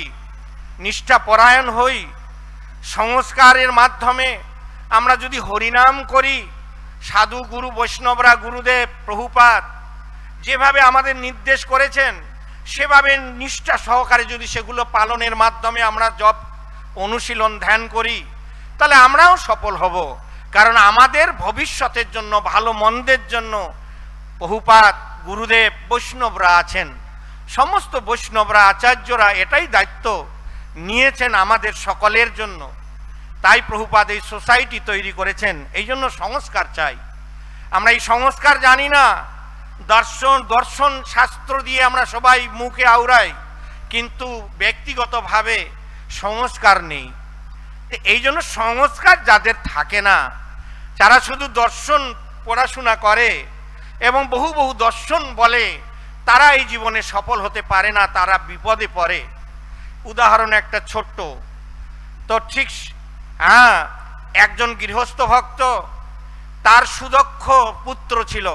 Speaker 1: নিষ্ঠাপরায়ণ হই সংস্কারের মাধ্যমে আমরা যদি হরিনাম করি সাধু গুরু বৈষ্ণবরা গুরুদেব প্রভুপাত যেভাবে আমাদের নির্দেশ করেছেন সেভাবে নিষ্ঠা সহকারে যদি সেগুলো পালনের মাধ্যমে আমরা জব অনুশীলন ধ্যান করি তাহলে আমরাও সফল হব কারণ আমাদের ভবিষ্যতের জন্য ভালো মন্দের জন্য বহুপাত গুরুদেব বৈষ্ণবরা আছেন সমস্ত বৈষ্ণবরা আচার্যরা এটাই দায়িত্ব নিয়েছেন আমাদের সকলের জন্য তাই প্রভুপাদ এই সোসাইটি তৈরি করেছেন এই জন্য সংস্কার চাই আমরা এই সংস্কার জানি না দর্শন দর্শন শাস্ত্র দিয়ে আমরা সবাই মুখে আওড়াই কিন্তু ব্যক্তিগতভাবে সংস্কার নেই এই জন্য সংস্কার যাদের থাকে না যারা শুধু দর্শন পড়াশোনা করে এবং বহু বহু দর্শন বলে তারা এই জীবনে সফল হতে পারে না তারা বিপদে পড়ে উদাহরণ একটা ছোট্ট তো ঠিক হ্যাঁ একজন গৃহস্থ ভক্ত তার সুদক্ষ পুত্র ছিল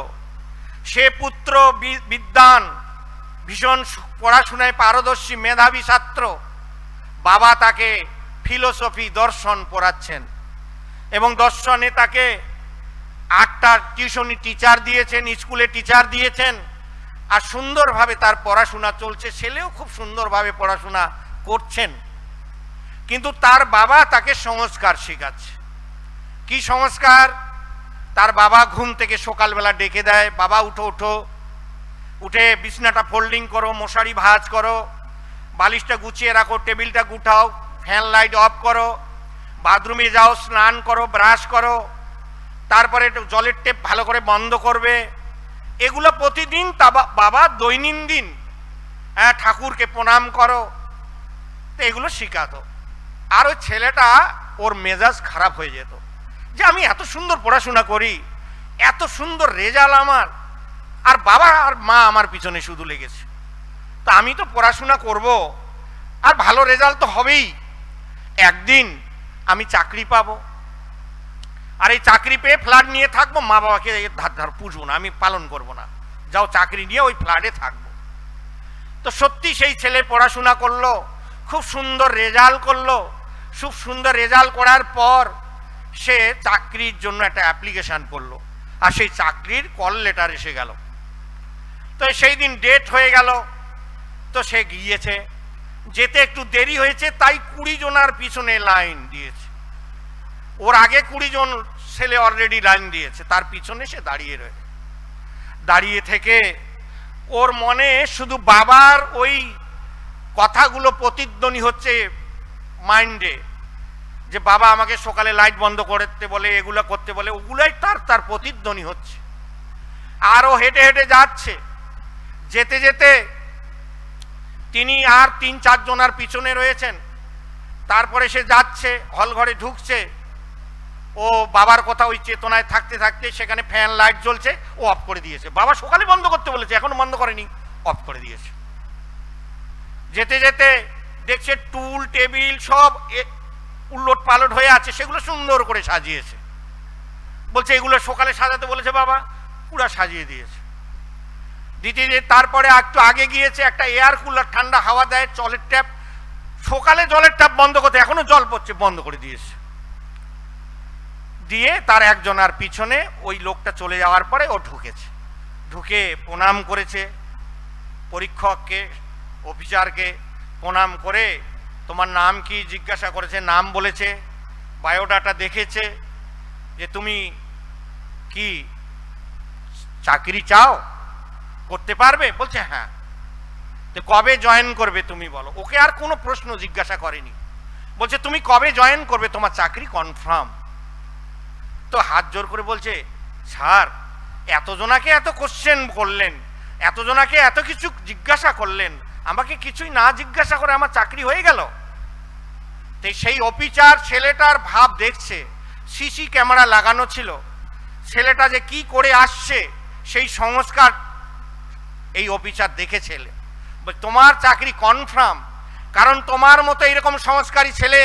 Speaker 1: সে পুত্র বিদ্যান ভীষণ পড়াশোনায় পারদর্শী মেধাবী ছাত্র বাবা তাকে ফিলোসফি দর্শন পড়াচ্ছেন এবং দর্শনে তাকে আটটা টিউশনি টিচার দিয়েছেন স্কুলে টিচার দিয়েছেন আর সুন্দরভাবে তার পড়াশোনা চলছে ছেলেও খুব সুন্দরভাবে পড়াশোনা করছেন কিন্তু তার বাবা তাকে সংস্কার শেখাচ্ছে কি সংস্কার তার বাবা ঘুম থেকে সকালবেলা ডেকে দেয় বাবা উঠো উঠো উঠে বিছনাটা ফোল্ডিং করো মশারি ভাজ করো বালিশটা গুছিয়ে রাখো টেবিলটা গুঠাও ফ্যান লাইট অফ করো বাথরুমে যাও স্নান করো ব্রাশ করো তারপরে জলের টেপ ভালো করে বন্ধ করবে এগুলো প্রতিদিন বাবা দৈনন্দিন হ্যাঁ ঠাকুরকে প্রণাম করো তো এগুলো শেখাতো আর ওই ছেলেটা ওর মেজাজ খারাপ হয়ে যেত যে আমি এত সুন্দর পড়াশোনা করি এত সুন্দর রেজাল্ট আমার আর বাবা আর মা আমার পিছনে শুধু লেগেছে তা আমি তো পড়াশোনা করব আর ভালো রেজাল্ট তো হবেই একদিন আমি চাকরি পাবো আর এই চাকরি পেয়ে ফ্ল্যাট নিয়ে থাকবো মা বাবাকে ধার ধার পুজবো না আমি পালন করব না যাও চাকরি নিয়ে ওই ফ্ল্যাটে থাকবো তো সত্যি সেই ছেলে পড়াশোনা করলো খুব সুন্দর রেজাল্ট করলো খুব সুন্দর রেজাল্ট করার পর সে চাকরির জন্য একটা অ্যাপ্লিকেশান করলো আর সেই চাকরির কল লেটার এসে গেল তো সেই দিন ডেট হয়ে গেল তো সে গিয়েছে যেতে একটু দেরি হয়েছে তাই কুড়ি জনার পিছনে লাইন দিয়েছে ওর আগে কুড়ি জন ছেলে অলরেডি লাইন দিয়েছে তার পিছনে সে দাঁড়িয়ে রয়ে দাঁড়িয়ে থেকে ওর মনে শুধু বাবার ওই কথাগুলো প্রতিধ্বনি হচ্ছে মাইন্ডে যে বাবা আমাকে সকালে লাইট বন্ধ করতে বলে এগুলো করতে বলে ওগুলাই তার তার প্রতিধ্বনি হচ্ছে আরও হেঁটে হেঁটে যাচ্ছে যেতে যেতে তিনি আর তিন চারজন আর পিছনে রয়েছেন তারপরে সে যাচ্ছে হল ঘরে ঢুকছে ও বাবার কথা ওই চেতনায় থাকতে থাকতে সেখানে ফ্যান লাইট জ্বলছে ও অফ করে দিয়েছে বাবা সকালে বন্ধ করতে বলেছে এখনো বন্ধ করেনি অফ করে দিয়েছে যেতে যেতে দেখছে টুল টেবিল সব উল্লট পালট হয়ে আছে সেগুলো সুন্দর করে সাজিয়েছে বলছে এগুলো সকালে সাজাতে বলেছে বাবা পুরা সাজিয়ে দিয়েছে দ্বিতীয় তারপরে একটু আগে গিয়েছে একটা এয়ার কুলার ঠান্ডা হাওয়া দেয় জলের ট্যাপ সকালে জলের ট্যাপ বন্ধ করতে এখনো জল পড়ছে বন্ধ করে দিয়েছে দিয়ে তার একজনার পিছনে ওই লোকটা চলে যাওয়ার পরে ও ঢুকেছে ঢুকে প্রণাম করেছে পরীক্ষককে অফিসারকে প্রণাম করে তোমার নাম কি জিজ্ঞাসা করেছে নাম বলেছে বায়োডাটা দেখেছে যে তুমি কি চাকরি চাও করতে পারবে বলছে হ্যাঁ তো কবে জয়েন করবে তুমি বলো ওকে আর কোনো প্রশ্ন জিজ্ঞাসা করেনি বলছে তুমি কবে জয়েন করবে তোমার চাকরি কনফার্ম তো হাত জোর করে বলছে স্যার এতজনাকে এত কোশ্চেন করলেন এতজনাকে এত কিছু জিজ্ঞাসা করলেন আমাকে কিছুই না জিজ্ঞাসা করে আমার চাকরি হয়ে গেল তো সেই অফিচার ছেলেটার ভাব দেখছে সিসি ক্যামেরা লাগানো ছিল ছেলেটা যে কি করে আসছে সেই সংস্কার এই অফিসার দেখেছিলে তোমার চাকরি কনফার্ম কারণ তোমার মতো এরকম সংস্কারী ছেলে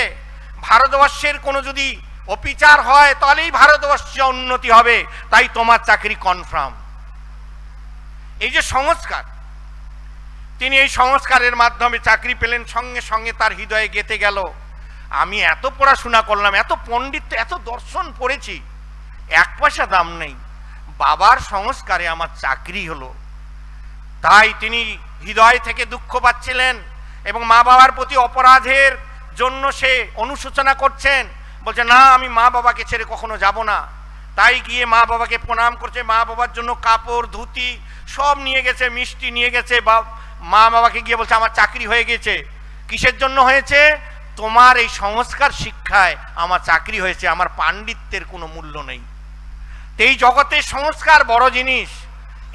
Speaker 1: ভারতবর্ষের কোনো যদি অপিচার হয় তাহলেই ভারতবর্ষে উন্নতি হবে তাই তোমার চাকরি কনফার্ম এই যে সংস্কার তিনি এই সংস্কারের মাধ্যমে চাকরি পেলেন সঙ্গে সঙ্গে তার হৃদয়ে গেতে গেল আমি এত পড়াশোনা করলাম এত পণ্ডিত এত দর্শন পড়েছি এক পয়সা দাম নেই বাবার সংস্কারে আমার চাকরি হলো তাই তিনি হৃদয় থেকে দুঃখ পাচ্ছিলেন এবং মা বাবার প্রতি অপরাধের জন্য সে অনুশোচনা করছেন বলছে না আমি মা বাবাকে ছেড়ে কখনো যাব না তাই গিয়ে মা বাবাকে প্রণাম করছে মা বাবার জন্য কাপড় ধুতি সব নিয়ে গেছে মিষ্টি নিয়ে গেছে বা মা বাবাকে গিয়ে বলছে আমার চাকরি হয়ে গেছে কিসের জন্য হয়েছে তোমার এই সংস্কার শিক্ষায় আমার চাকরি হয়েছে আমার পাণ্ডিত্যের কোনো মূল্য নেই এই জগতে সংস্কার বড় জিনিস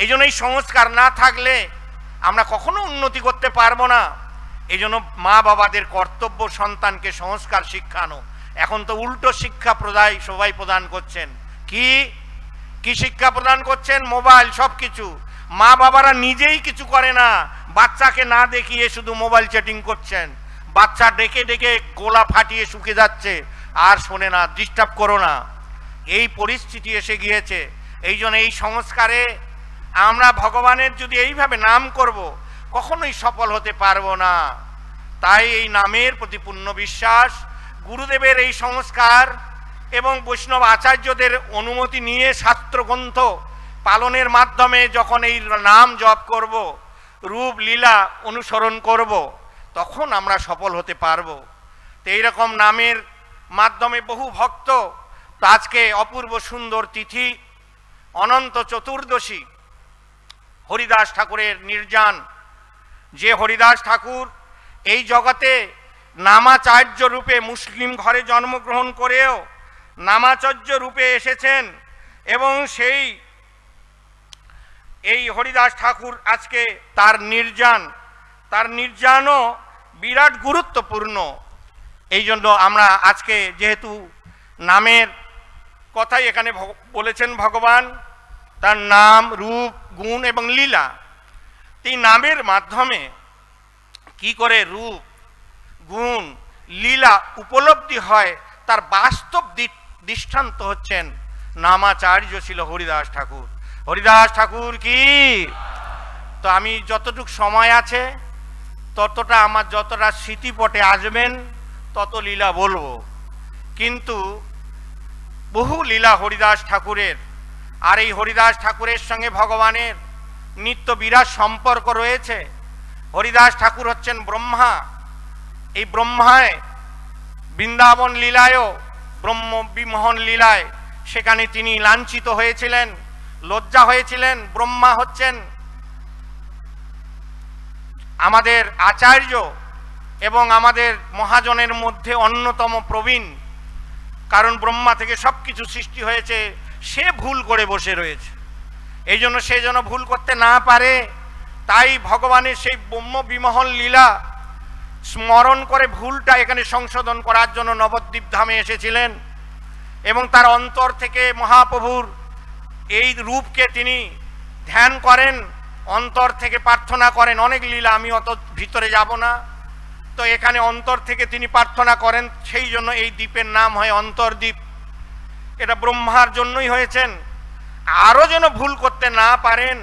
Speaker 1: এই এই সংস্কার না থাকলে আমরা কখনো উন্নতি করতে পারবো না এই মা বাবাদের কর্তব্য সন্তানকে সংস্কার শিক্ষানো এখন তো উল্টো শিক্ষা প্রদায় সবাই প্রদান করছেন কি কি শিক্ষা প্রদান করছেন মোবাইল সব কিছু মা বাবারা নিজেই কিছু করে না বাচ্চাকে না দেখিয়ে শুধু মোবাইল চ্যাটিং করছেন বাচ্চা ডেকে ডেকে গোলা ফাটিয়ে শুকে যাচ্ছে আর শোনে না ডিস্টার্ব করো না এই পরিস্থিতি এসে গিয়েছে এই জন্য এই সংস্কারে আমরা ভগবানের যদি এইভাবে নাম করব কখনোই সফল হতে পারবো না তাই এই নামের প্রতি পূর্ণ বিশ্বাস গুরুদেবের এই সংস্কার এবং বৈষ্ণব আচার্যদের অনুমতি নিয়ে শাস্ত্রগ্রন্থ পালনের মাধ্যমে যখন এই নাম জপ করব রূপ লীলা অনুসরণ করব তখন আমরা সফল হতে পারব তো এইরকম নামের মাধ্যমে বহু ভক্ত আজকে অপূর্ব সুন্দর তিথি অনন্ত চতুর্দশী হরিদাস ঠাকুরের নির্যান যে হরিদাস ঠাকুর এই জগতে নামাচার্য রূপে মুসলিম ঘরে জন্মগ্রহণ করেও নামাচার্য রূপে এসেছেন এবং সেই এই হরিদাস ঠাকুর আজকে তার নির্যান তার নির্যানও বিরাট গুরুত্বপূর্ণ এই জন্য আমরা আজকে যেহেতু নামের কথাই এখানে বলেছেন ভগবান তার নাম রূপ গুণ এবং লীলা এই নামের মাধ্যমে কি করে রূপ গুণ লীলা উপলব্ধি হয় তার বাস্তব দৃষ্টান্ত হচ্ছেন নামাচার্য ছিল হরিদাস ঠাকুর হরিদাস ঠাকুর কি তো আমি যতটুক সময় আছে ততটা আমার যতটা স্মৃতিপটে আসবেন তত লীলা বলবো কিন্তু বহু লীলা হরিদাস ঠাকুরের আর এই হরিদাস ঠাকুরের সঙ্গে ভগবানের নিত্য বিরাট সম্পর্ক রয়েছে হরিদাস ঠাকুর হচ্ছেন ব্রহ্মা এই ব্রহ্মায় বৃন্দাবন লীলায়ও ব্রহ্ম বিমোহন লীলায় সেখানে তিনি লাঞ্ছিত হয়েছিলেন লজ্জা হয়েছিলেন ব্রহ্মা হচ্ছেন আমাদের আচার্য এবং আমাদের মহাজনের মধ্যে অন্যতম প্রবীণ কারণ ব্রহ্মা থেকে সব কিছু সৃষ্টি হয়েছে সে ভুল করে বসে রয়েছে এই জন্য সে যেন ভুল করতে না পারে তাই ভগবানের সেই ব্রহ্ম বিমহল লীলা স্মরণ করে ভুলটা এখানে সংশোধন করার জন্য নবদ্বীপ ধামে এসেছিলেন এবং তার অন্তর থেকে মহাপ্রভুর এই রূপকে তিনি ধ্যান করেন অন্তর থেকে প্রার্থনা করেন অনেক লীলা আমি অত ভিতরে যাব না তো এখানে অন্তর থেকে তিনি প্রার্থনা করেন সেই জন্য এই দ্বীপের নাম হয় অন্তর্দ্বীপ এটা ব্রহ্মার জন্যই হয়েছেন আরও যেন ভুল করতে না পারেন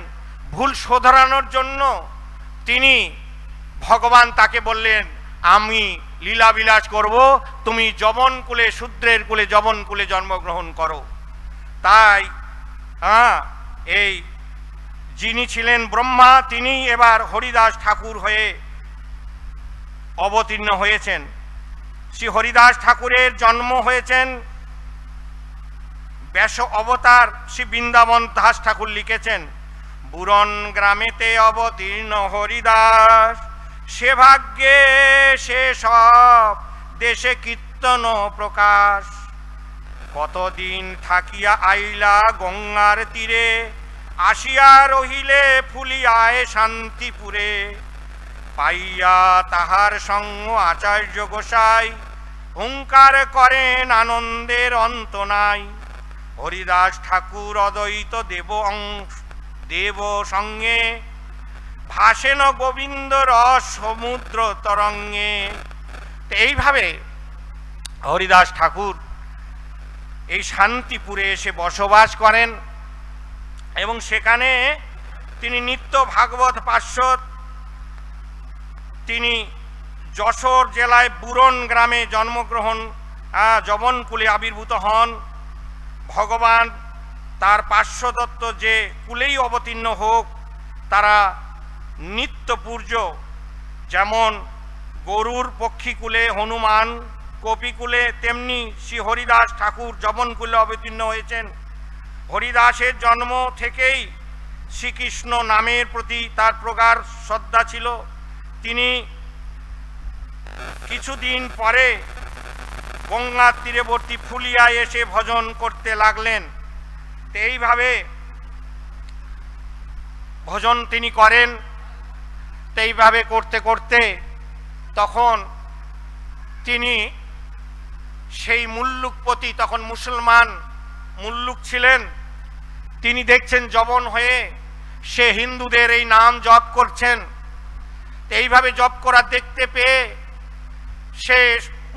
Speaker 1: ভুল শোধরানোর জন্য তিনি ভগবান তাকে বললেন আমি লীলাবিলাস করব তুমি যবন কুলে শূদ্রের কুলে যবন কুলে জন্মগ্রহণ করো তাই হ্যাঁ এই যিনি ছিলেন ব্রহ্মা তিনি এবার হরিদাস ঠাকুর হয়ে অবতীর্ণ হয়েছেন শ্রী হরিদাস ঠাকুরের জন্ম হয়েছেন ব্যাস অবতার শ্রী বৃন্দাবন দাস ঠাকুর লিখেছেন বুরন গ্রামেতে অবতীর্ণ হরিদাস সে ভাগ্যে সে সব দেশে কীর্তন প্রকাশ কতদিন থাকিয়া আইলা গঙ্গার তীরে আসিয়া রহিলে ফুলিয়ায় শান্তিপুরে পাইয়া তাহার সঙ্গ আচার্য গোসাই হুঙ্কার করেন আনন্দের অন্ত নাই হরিদাস ঠাকুর অদ্বৈত দেব অংশ দেব সঙ্গে ভাসেন গোবিন্দ রসমুদ্র সমুদ্র তরঙ্গে এইভাবে হরিদাস ঠাকুর এই শান্তিপুরে এসে বসবাস করেন এবং সেখানে তিনি নিত্য ভাগবত পার্শ্বদ তিনি যশোর জেলায় বুরন গ্রামে জন্মগ্রহণ যবনকুলে আবির্ভূত হন ভগবান তার পার্শ্বদত্ত যে কুলেই অবতীর্ণ হোক তারা নিত্য যেমন গরুর পক্ষীকুলে হনুমান কপিকুলে তেমনি শ্রী হরিদাস ঠাকুর জবনকুলে অবতীর্ণ হয়েছেন হরিদাসের জন্ম থেকেই শ্রীকৃষ্ণ নামের প্রতি তার প্রগাঢ় শ্রদ্ধা ছিল তিনি কিছুদিন পরে গঙ্গার তীরবর্তী ফুলিয়ায় এসে ভজন করতে লাগলেন এইভাবে ভজন তিনি করেন এইভাবে করতে করতে তখন তিনি সেই মুল্লুকপতি তখন মুসলমান মুল্লুক ছিলেন তিনি দেখছেন জবন হয়ে সে হিন্দুদের এই নাম জপ করছেন এইভাবে জপ করা দেখতে পেয়ে সে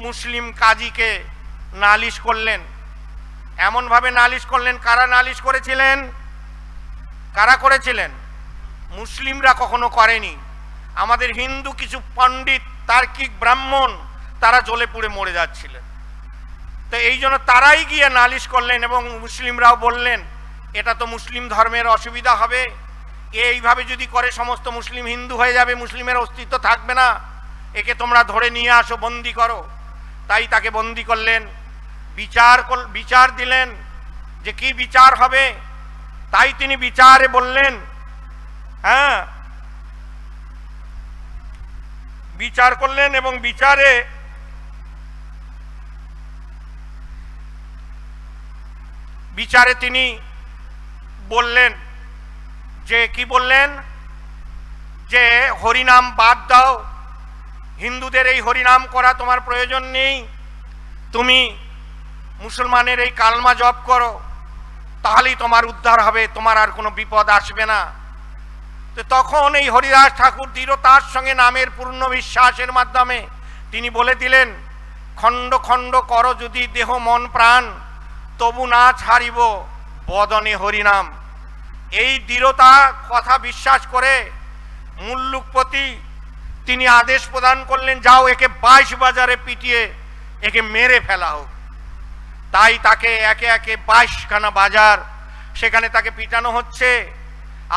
Speaker 1: মুসলিম কাজীকে নালিশ করলেন এমনভাবে নালিশ করলেন কারা নালিশ করেছিলেন কারা করেছিলেন মুসলিমরা কখনো করেনি আমাদের হিন্দু কিছু পণ্ডিত তার্কিক ব্রাহ্মণ তারা জ্বলে পুড়ে মরে যাচ্ছিলেন তো এই জন্য তারাই গিয়ে নালিশ করলেন এবং মুসলিমরাও বললেন এটা তো মুসলিম ধর্মের অসুবিধা হবে এইভাবে যদি করে সমস্ত মুসলিম হিন্দু হয়ে যাবে মুসলিমের অস্তিত্ব থাকবে না একে তোমরা ধরে নিয়ে আসো বন্দি করো তাই তাকে বন্দি করলেন বিচার বিচার দিলেন যে কি বিচার হবে তাই তিনি বিচারে বললেন হ্যাঁ বিচার করলেন এবং বিচারে বিচারে তিনি বললেন যে কি বললেন যে হরিনাম বাদ দাও হিন্দুদের এই হরিনাম করা তোমার প্রয়োজন নেই তুমি মুসলমানের এই কালমা জপ করো তাহলেই তোমার উদ্ধার হবে তোমার আর কোনো বিপদ আসবে না তখন এই হরিদাস ঠাকুর দৃঢ়তার সঙ্গে নামের পূর্ণ বিশ্বাসের মাধ্যমে তিনি বলে দিলেন খণ্ড খণ্ড কর যদি দেহ মন প্রাণ তবু না ছাড়িব বদনে হরিনাম এই দৃঢ়তা কথা বিশ্বাস করে মুল্লুকপতি তিনি আদেশ প্রদান করলেন যাও একে বাইশ বাজারে পিটিয়ে একে মেরে ফেলা হোক তাই তাকে একে একে বাইশখানা বাজার সেখানে তাকে পিটানো হচ্ছে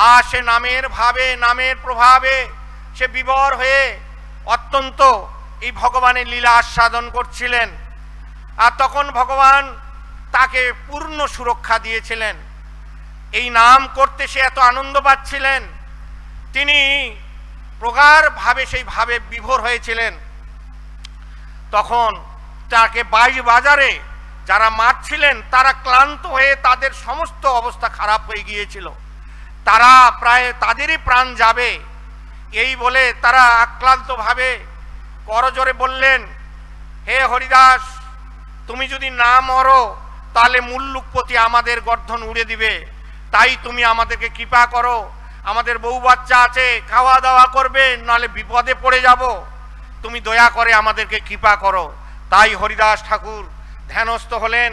Speaker 1: আর সে নামের ভাবে নামের প্রভাবে সে বিবর হয়ে অত্যন্ত এই ভগবানের লীলা আস্বাদন করছিলেন আর তখন ভগবান তাকে পূর্ণ সুরক্ষা দিয়েছিলেন এই নাম করতে সে এত আনন্দ পাচ্ছিলেন তিনি প্রগাঢ়ভাবে সেই ভাবে বিভোর হয়েছিলেন তখন তাকে বাইশ বাজারে যারা মারছিলেন তারা ক্লান্ত হয়ে তাদের সমস্ত অবস্থা খারাপ হয়ে গিয়েছিল তারা প্রায় তাদেরই প্রাণ যাবে এই বলে তারা আক্রান্তভাবে করজোরে বললেন হে হরিদাস তুমি যদি না মরো তাহলে মুল্লুকপতি আমাদের গর্ধন উড়ে দিবে তাই তুমি আমাদেরকে কৃপা করো আমাদের বউ বাচ্চা আছে খাওয়া দাওয়া করবে নালে বিপদে পড়ে যাব তুমি দয়া করে আমাদেরকে কৃপা করো তাই হরিদাস ঠাকুর ধ্যানস্থ হলেন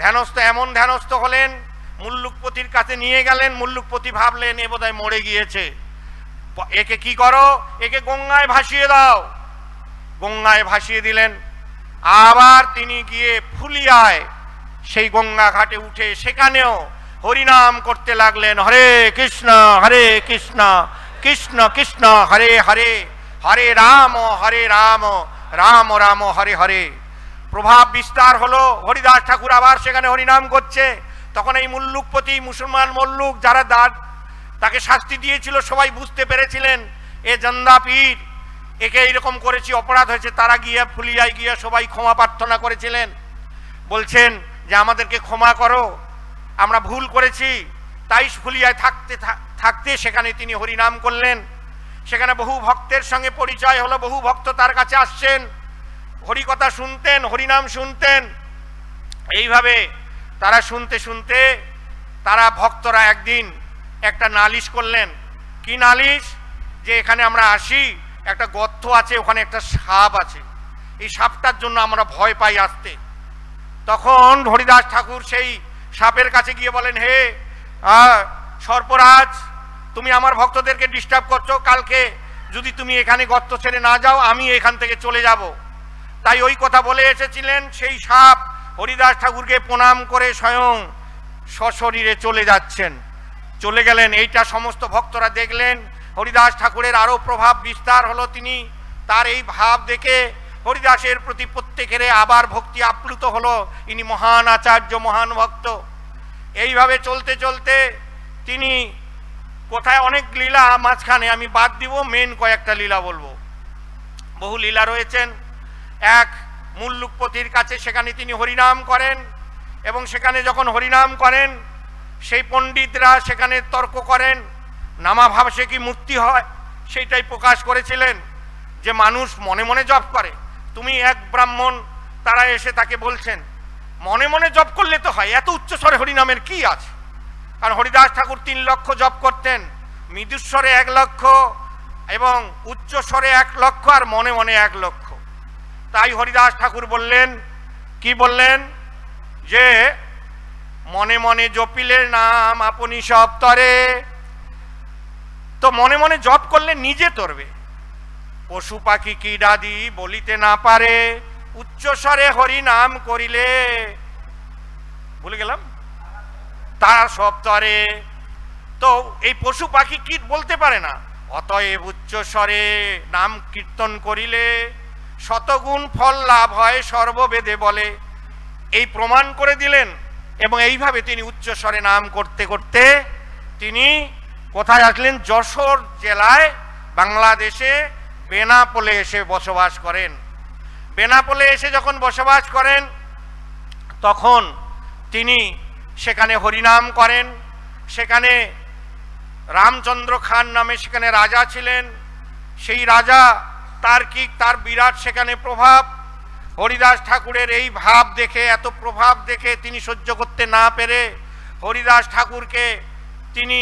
Speaker 1: ধ্যানস্থ এমন ধ্যানস্থ হলেন মুল্লুকপতির কাছে নিয়ে গেলেন মুল্লুকপতি ভাবলেন এ বোধহয় মরে গিয়েছে একে কি করো একে গঙ্গায় ভাসিয়ে দাও গঙ্গায় ভাসিয়ে দিলেন আবার তিনি গিয়ে ফুলিয়ায় সেই গঙ্গা ঘাটে উঠে সেখানেও হরিনাম করতে লাগলেন হরে কৃষ্ণ হরে কৃষ্ণ কৃষ্ণ কৃষ্ণ হরে হরে হরে রাম হরে রাম রাম রাম হরে হরে প্রভাব বিস্তার হলো হরিদাস ঠাকুর আবার সেখানে হরিনাম করছে তখন এই মুল্লুকপতি মুসলমান মল্লুক যারা দাঁত তাকে শাস্তি দিয়েছিল সবাই বুঝতে পেরেছিলেন এ জন্দা পীর একে এইরকম করেছি অপরাধ হয়েছে তারা গিয়ে ফুলিয়ায় গিয়ে সবাই ক্ষমা প্রার্থনা করেছিলেন বলছেন যে আমাদেরকে ক্ষমা করো আমরা ভুল করেছি তাই ফুলিয়ায় থাকতে থাকতে সেখানে তিনি হরিনাম করলেন সেখানে বহু ভক্তের সঙ্গে পরিচয় হলো বহু ভক্ত তার কাছে আসছেন হরিকথা শুনতেন হরিনাম শুনতেন এইভাবে তারা শুনতে শুনতে তারা ভক্তরা একদিন একটা নালিশ করলেন কি নালিশ যে এখানে আমরা আসি একটা গর্ত আছে ওখানে একটা সাপ আছে এই সাপটার জন্য আমরা ভয় পাই আসতে তখন হরিদাস ঠাকুর সেই সাপের কাছে গিয়ে বলেন হে সর্পরাজ তুমি আমার ভক্তদেরকে ডিস্টার্ব করছো কালকে যদি তুমি এখানে গর্ত ছেড়ে না যাও আমি এখান থেকে চলে যাব তাই ওই কথা বলে এসেছিলেন সেই সাপ হরিদাস ঠাকুরকে প্রণাম করে স্বয়ং সশরীরে চলে যাচ্ছেন চলে গেলেন এইটা সমস্ত ভক্তরা দেখলেন হরিদাস ঠাকুরের আরও প্রভাব বিস্তার হলো তিনি তার এই ভাব দেখে হরিদাসের প্রতি প্রত্যেকের আবার ভক্তি আপ্লুত হলো ইনি মহান আচার্য মহান ভক্ত এইভাবে চলতে চলতে তিনি কোথায় অনেক লীলা মাঝখানে আমি বাদ দিব মেন কয়েকটা লীলা বলবো বহু লীলা রয়েছেন এক মুল্লুকপতির কাছে সেখানে তিনি হরিনাম করেন এবং সেখানে যখন হরিনাম করেন সেই পণ্ডিতরা সেখানে তর্ক করেন নামাভাবসে কি মূর্তি হয় সেইটাই প্রকাশ করেছিলেন যে মানুষ মনে মনে জপ করে তুমি এক ব্রাহ্মণ তারা এসে তাকে বলছেন মনে মনে জপ করলে তো হয় এত উচ্চস্বরে হরিনামের কি আছে কারণ হরিদাস ঠাকুর তিন লক্ষ জপ করতেন মৃদুস্বরে এক লক্ষ এবং উচ্চস্বরে এক লক্ষ আর মনে মনে এক লক্ষ তাই হরিদাস ঠাকুর বললেন কি বললেন যে মনে মনে জপিলের নাম আপনি সব তরে তো মনে মনে জপ করলে নিজে তরবে পশু পাখি কি বলিতে না পারে উচ্চস্বরে হরি নাম করিলে ভুলে গেলাম তারা সব তরে তো এই পশু পাখি কীট বলতে পারে না অতএব উচ্চস্বরে নাম কীর্তন করিলে শতগুণ ফল লাভ হয় সর্ববেদে বলে এই প্রমাণ করে দিলেন এবং এইভাবে তিনি উচ্চস্বরে নাম করতে করতে তিনি কোথায় আসলেন যশোর জেলায় বাংলাদেশে বেনাপোলে এসে বসবাস করেন বেনাপোলে এসে যখন বসবাস করেন তখন তিনি সেখানে হরিনাম করেন সেখানে রামচন্দ্র খান নামে সেখানে রাজা ছিলেন সেই রাজা তার্কিক তার বিরাট সেখানে প্রভাব হরিদাস ঠাকুরের এই ভাব দেখে এত প্রভাব দেখে তিনি সহ্য করতে না পেরে হরিদাস ঠাকুরকে তিনি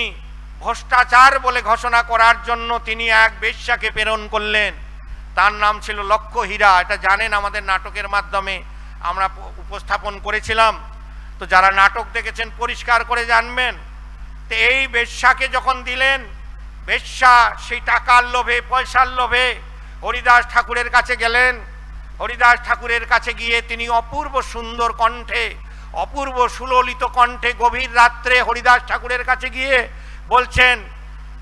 Speaker 1: ভ্রষ্টাচার বলে ঘোষণা করার জন্য তিনি এক বেশ্যাকে প্রেরণ করলেন তার নাম ছিল লক্ষ্য হীরা এটা জানেন আমাদের নাটকের মাধ্যমে আমরা উপস্থাপন করেছিলাম তো যারা নাটক দেখেছেন পরিষ্কার করে জানবেন তো এই বেশ্যাকে যখন দিলেন বেশ্যা সেই টাকার লোভে পয়সার লোভে হরিদাস ঠাকুরের কাছে গেলেন হরিদাস ঠাকুরের কাছে গিয়ে তিনি অপূর্ব সুন্দর কণ্ঠে অপূর্ব সুললিত কণ্ঠে গভীর রাত্রে হরিদাস ঠাকুরের কাছে গিয়ে বলছেন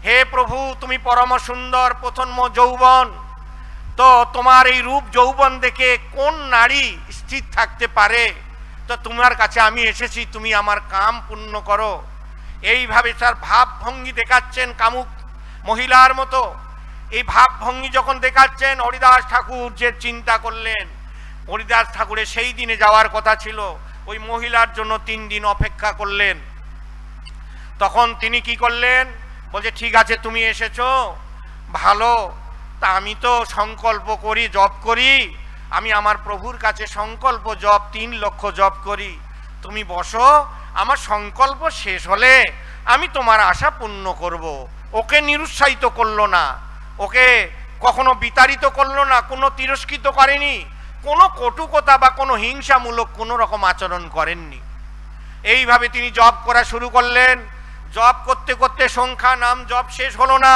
Speaker 1: হে প্রভু তুমি পরম সুন্দর প্রথম যৌবন তো তোমার এই রূপ যৌবন দেখে কোন নারী স্থির থাকতে পারে তো তোমার কাছে আমি এসেছি তুমি আমার কাম পূর্ণ করো এইভাবে তার ভাবভঙ্গি দেখাচ্ছেন কামুক মহিলার মতো এই ভাবভঙ্গি যখন দেখাচ্ছেন হরিদাস ঠাকুর যে চিন্তা করলেন হরিদাস ঠাকুরের সেই দিনে যাওয়ার কথা ছিল ওই মহিলার জন্য তিন দিন অপেক্ষা করলেন তখন তিনি কি করলেন বলছে ঠিক আছে তুমি এসেছো ভালো তা আমি তো সংকল্প করি জব করি আমি আমার প্রভুর কাছে সংকল্প জব তিন লক্ষ জব করি তুমি বসো আমার সংকল্প শেষ হলে আমি তোমার আশা পূর্ণ করব। ওকে নিরুৎসাহিত করলো না ওকে কখনো বিতাড়িত করলো না কোনো তিরস্কৃত করেনি কোনো কটুকতা বা কোনো হিংসামূলক কোনো রকম আচরণ করেননি এইভাবে তিনি জব করা শুরু করলেন জব করতে করতে সংখ্যা নাম জব শেষ হলো না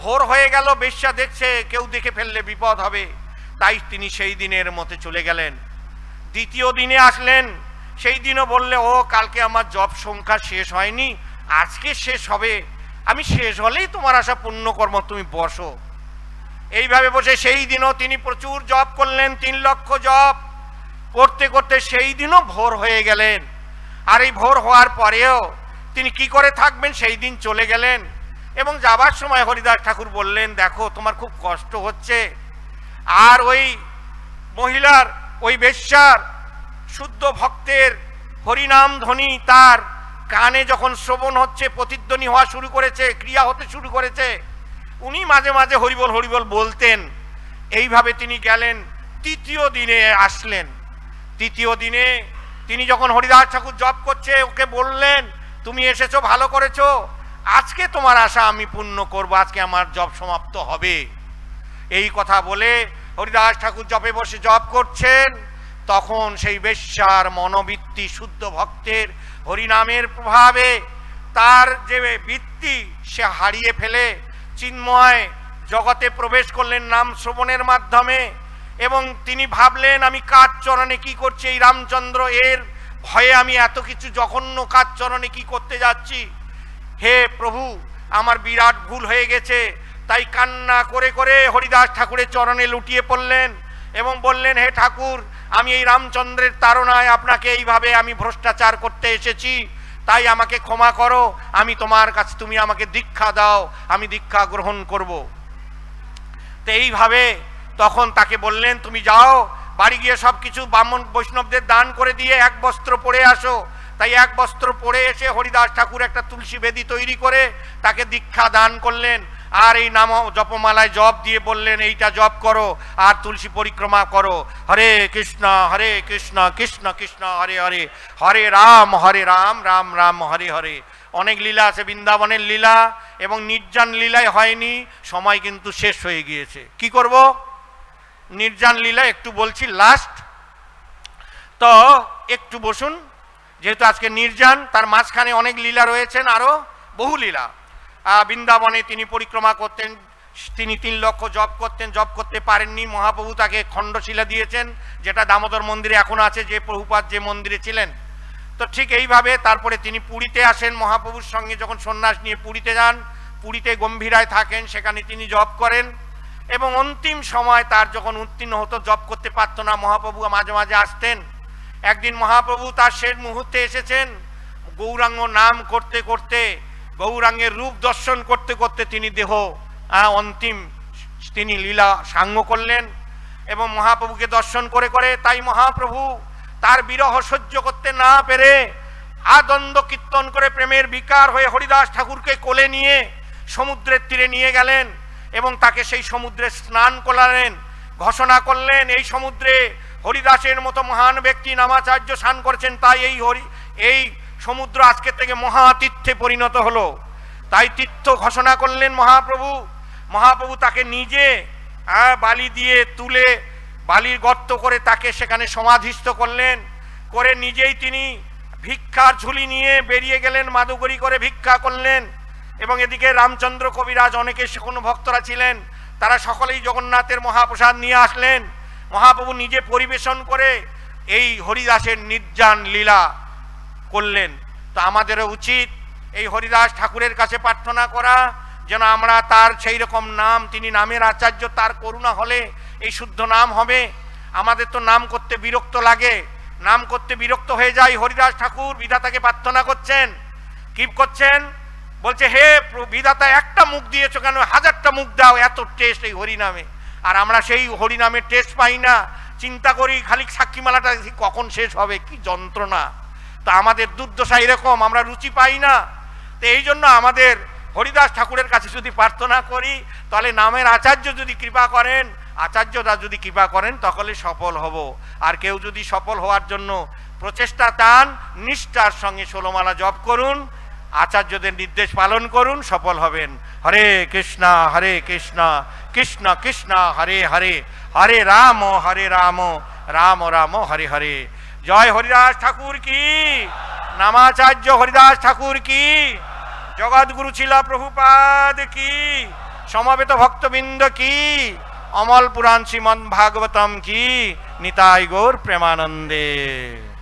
Speaker 1: ভোর হয়ে গেল বেশ্যা দেখছে কেউ দেখে ফেললে বিপদ হবে তাই তিনি সেই দিনের মতে চলে গেলেন দ্বিতীয় দিনে আসলেন সেই দিনও বললে ও কালকে আমার জব সংখ্যা শেষ হয়নি আজকে শেষ হবে আমি শেষ হলেই তোমার আশা পুণ্যকর্ম তুমি বসো এইভাবে বসে সেই দিনও তিনি প্রচুর জপ করলেন তিন লক্ষ জপ করতে করতে সেই দিনও ভোর হয়ে গেলেন আর এই ভোর হওয়ার পরেও তিনি কি করে থাকবেন সেই দিন চলে গেলেন এবং যাবার সময় হরিদাস ঠাকুর বললেন দেখো তোমার খুব কষ্ট হচ্ছে আর ওই মহিলার ওই বেশ্যার শুদ্ধ ভক্তের হরিনাম ধ্বনি তার কানে যখন শ্রবণ হচ্ছে প্রতিধ্বনি হওয়া শুরু করেছে ক্রিয়া হতে শুরু করেছে উনি মাঝে মাঝে হরিবল হরিবল বলতেন এইভাবে তিনি গেলেন তৃতীয় দিনে আসলেন তৃতীয় দিনে তিনি যখন হরিদাস ঠাকুর জব করছে ওকে বললেন তুমি এসেছো ভালো করেছো আজকে তোমার আশা আমি পূর্ণ করব আজকে আমার জব সমাপ্ত হবে এই কথা বলে হরিদাস ঠাকুর জপে বসে জব করছেন তখন সেই বেশ্যার মনোবৃত্তি শুদ্ধ ভক্তের হরিনামের প্রভাবে তার যে বৃত্তি সে হারিয়ে ফেলে চিন্ময় জগতে প্রবেশ করলেন নাম শ্রবণের মাধ্যমে এবং তিনি ভাবলেন আমি কাজ চরণে কী করছি এই রামচন্দ্র এর ভয়ে আমি এত কিছু জঘন্য কাজ চরণে কী করতে যাচ্ছি হে প্রভু আমার বিরাট ভুল হয়ে গেছে তাই কান্না করে করে হরিদাস ঠাকুরের চরণে লুটিয়ে পড়লেন এবং বললেন হে ঠাকুর আমি এই রামচন্দ্রের তারণায় আপনাকে এইভাবে আমি ভ্রষ্টাচার করতে এসেছি তাই আমাকে ক্ষমা করো আমি তোমার কাছে তুমি আমাকে দীক্ষা দাও আমি দীক্ষা গ্রহণ করব। তো এইভাবে তখন তাকে বললেন তুমি যাও বাড়ি গিয়ে সব কিছু ব্রাহ্মণ বৈষ্ণবদের দান করে দিয়ে এক বস্ত্র পরে আসো তাই এক বস্ত্র পরে এসে হরিদাস ঠাকুর একটা তুলসী বেদি তৈরি করে তাকে দীক্ষা দান করলেন আর এই নাম জপমালায় জপ দিয়ে বললেন এইটা জপ করো আর তুলসী পরিক্রমা করো হরে কৃষ্ণ হরে কৃষ্ণ কৃষ্ণ কৃষ্ণ হরে হরে হরে রাম হরে রাম রাম রাম হরে হরে অনেক লীলা আছে বৃন্দাবনের লীলা এবং নির্জন লীলায় হয়নি সময় কিন্তু শেষ হয়ে গিয়েছে কি করব নির্জন লীলা একটু বলছি লাস্ট তো একটু বসুন যেহেতু আজকে নির্জন তার মাঝখানে অনেক লীলা রয়েছেন আরও বহু লীলা বৃন্দাবনে তিনি পরিক্রমা করতেন তিনি তিন লক্ষ জব করতেন জব করতে পারেননি মহাপ্রভু তাকে খণ্ডশিলা দিয়েছেন যেটা দামোদর মন্দিরে এখন আছে যে প্রভুপাত যে মন্দিরে ছিলেন তো ঠিক এইভাবে তারপরে তিনি পুরীতে আসেন মহাপ্রভুর সঙ্গে যখন সন্ন্যাস নিয়ে পুরীতে যান পুরীতে গম্ভীরায় থাকেন সেখানে তিনি জব করেন এবং অন্তিম সময় তার যখন উত্তীর্ণ হতো জব করতে পারত না মহাপ্রভু মাঝে মাঝে আসতেন একদিন মহাপ্রভু তার শেষ মুহূর্তে এসেছেন গৌরাঙ্গ নাম করতে করতে গৌরাঙ্গের রূপ দর্শন করতে করতে তিনি দেহ অন্তিম তিনি লীলা সাঙ্গ করলেন এবং মহাপ্রভুকে দর্শন করে করে তাই মহাপ্রভু তার বিরহ সহ্য করতে না পেরে আদন্দ কীর্তন করে প্রেমের বিকার হয়ে হরিদাস ঠাকুরকে কোলে নিয়ে সমুদ্রের তীরে নিয়ে গেলেন এবং তাকে সেই সমুদ্রে স্নান করালেন ঘোষণা করলেন এই সমুদ্রে হরিদাসের মতো মহান ব্যক্তি নামাচার্য স্নান করেছেন তাই এই হরি এই সমুদ্র আজকে থেকে মহাতীর্থে পরিণত হলো তাই তীর্থ ঘোষণা করলেন মহাপ্রভু মহাপ্রভু তাকে নিজে হ্যাঁ, বালি দিয়ে তুলে বালির গর্ত করে তাকে সেখানে সমাধিস্থ করলেন করে নিজেই তিনি ভিক্ষার ঝুলি নিয়ে বেরিয়ে গেলেন মাদুগরি করে ভিক্ষা করলেন এবং এদিকে রামচন্দ্র কবিরাজ অনেকে কোনো ভক্তরা ছিলেন তারা সকলেই জগন্নাথের মহাপ্রসাদ নিয়ে আসলেন মহাপ্রভু নিজে পরিবেশন করে এই হরিদাসের নির্যান লীলা করলেন তো আমাদেরও উচিত এই হরিদাস ঠাকুরের কাছে প্রার্থনা করা যেন আমরা তার সেই রকম নাম তিনি নামের আচার্য তার করুণা হলে এই শুদ্ধ নাম হবে আমাদের তো নাম করতে বিরক্ত লাগে নাম করতে বিরক্ত হয়ে যায় হরিদাস ঠাকুর বিধাতাকে প্রার্থনা করছেন কি করছেন বলছে হে বিধাতা একটা মুখ দিয়েছো কেন হাজারটা মুখ দাও এত টেস্ট এই হরিনামে আর আমরা সেই হরিনামে টেস্ট পাই না চিন্তা করি খালি সাক্ষীমালাটা কখন শেষ হবে কি যন্ত্রণা তা আমাদের দুর্দশা এরকম আমরা রুচি পাই না তো এই জন্য আমাদের হরিদাস ঠাকুরের কাছে যদি প্রার্থনা করি তাহলে নামের আচার্য যদি কৃপা করেন আচার্যরা যদি কৃপা করেন তাহলে সফল হব আর কেউ যদি সফল হওয়ার জন্য প্রচেষ্টা টান নিষ্ঠার সঙ্গে ষোলোমালা জপ করুন আচার্যদের নির্দেশ পালন করুন সফল হবেন হরে কৃষ্ণা হরে কৃষ্ণা কৃষ্ণ কৃষ্ণ হরে হরে হরে রাম হরে রাম রাম রাম হরে হরে জয় হরিদাস ঠাকুর কি নামাচার্য হরিদাস ঠাকুর কি জগৎগুরু ছিল প্রভুপাদ কি সমবেত ভক্তবৃন্দ কি অমল পুরাণ শ্রীমদ ভাগবতম কি নিতাই গৌর প্রেমানন্দে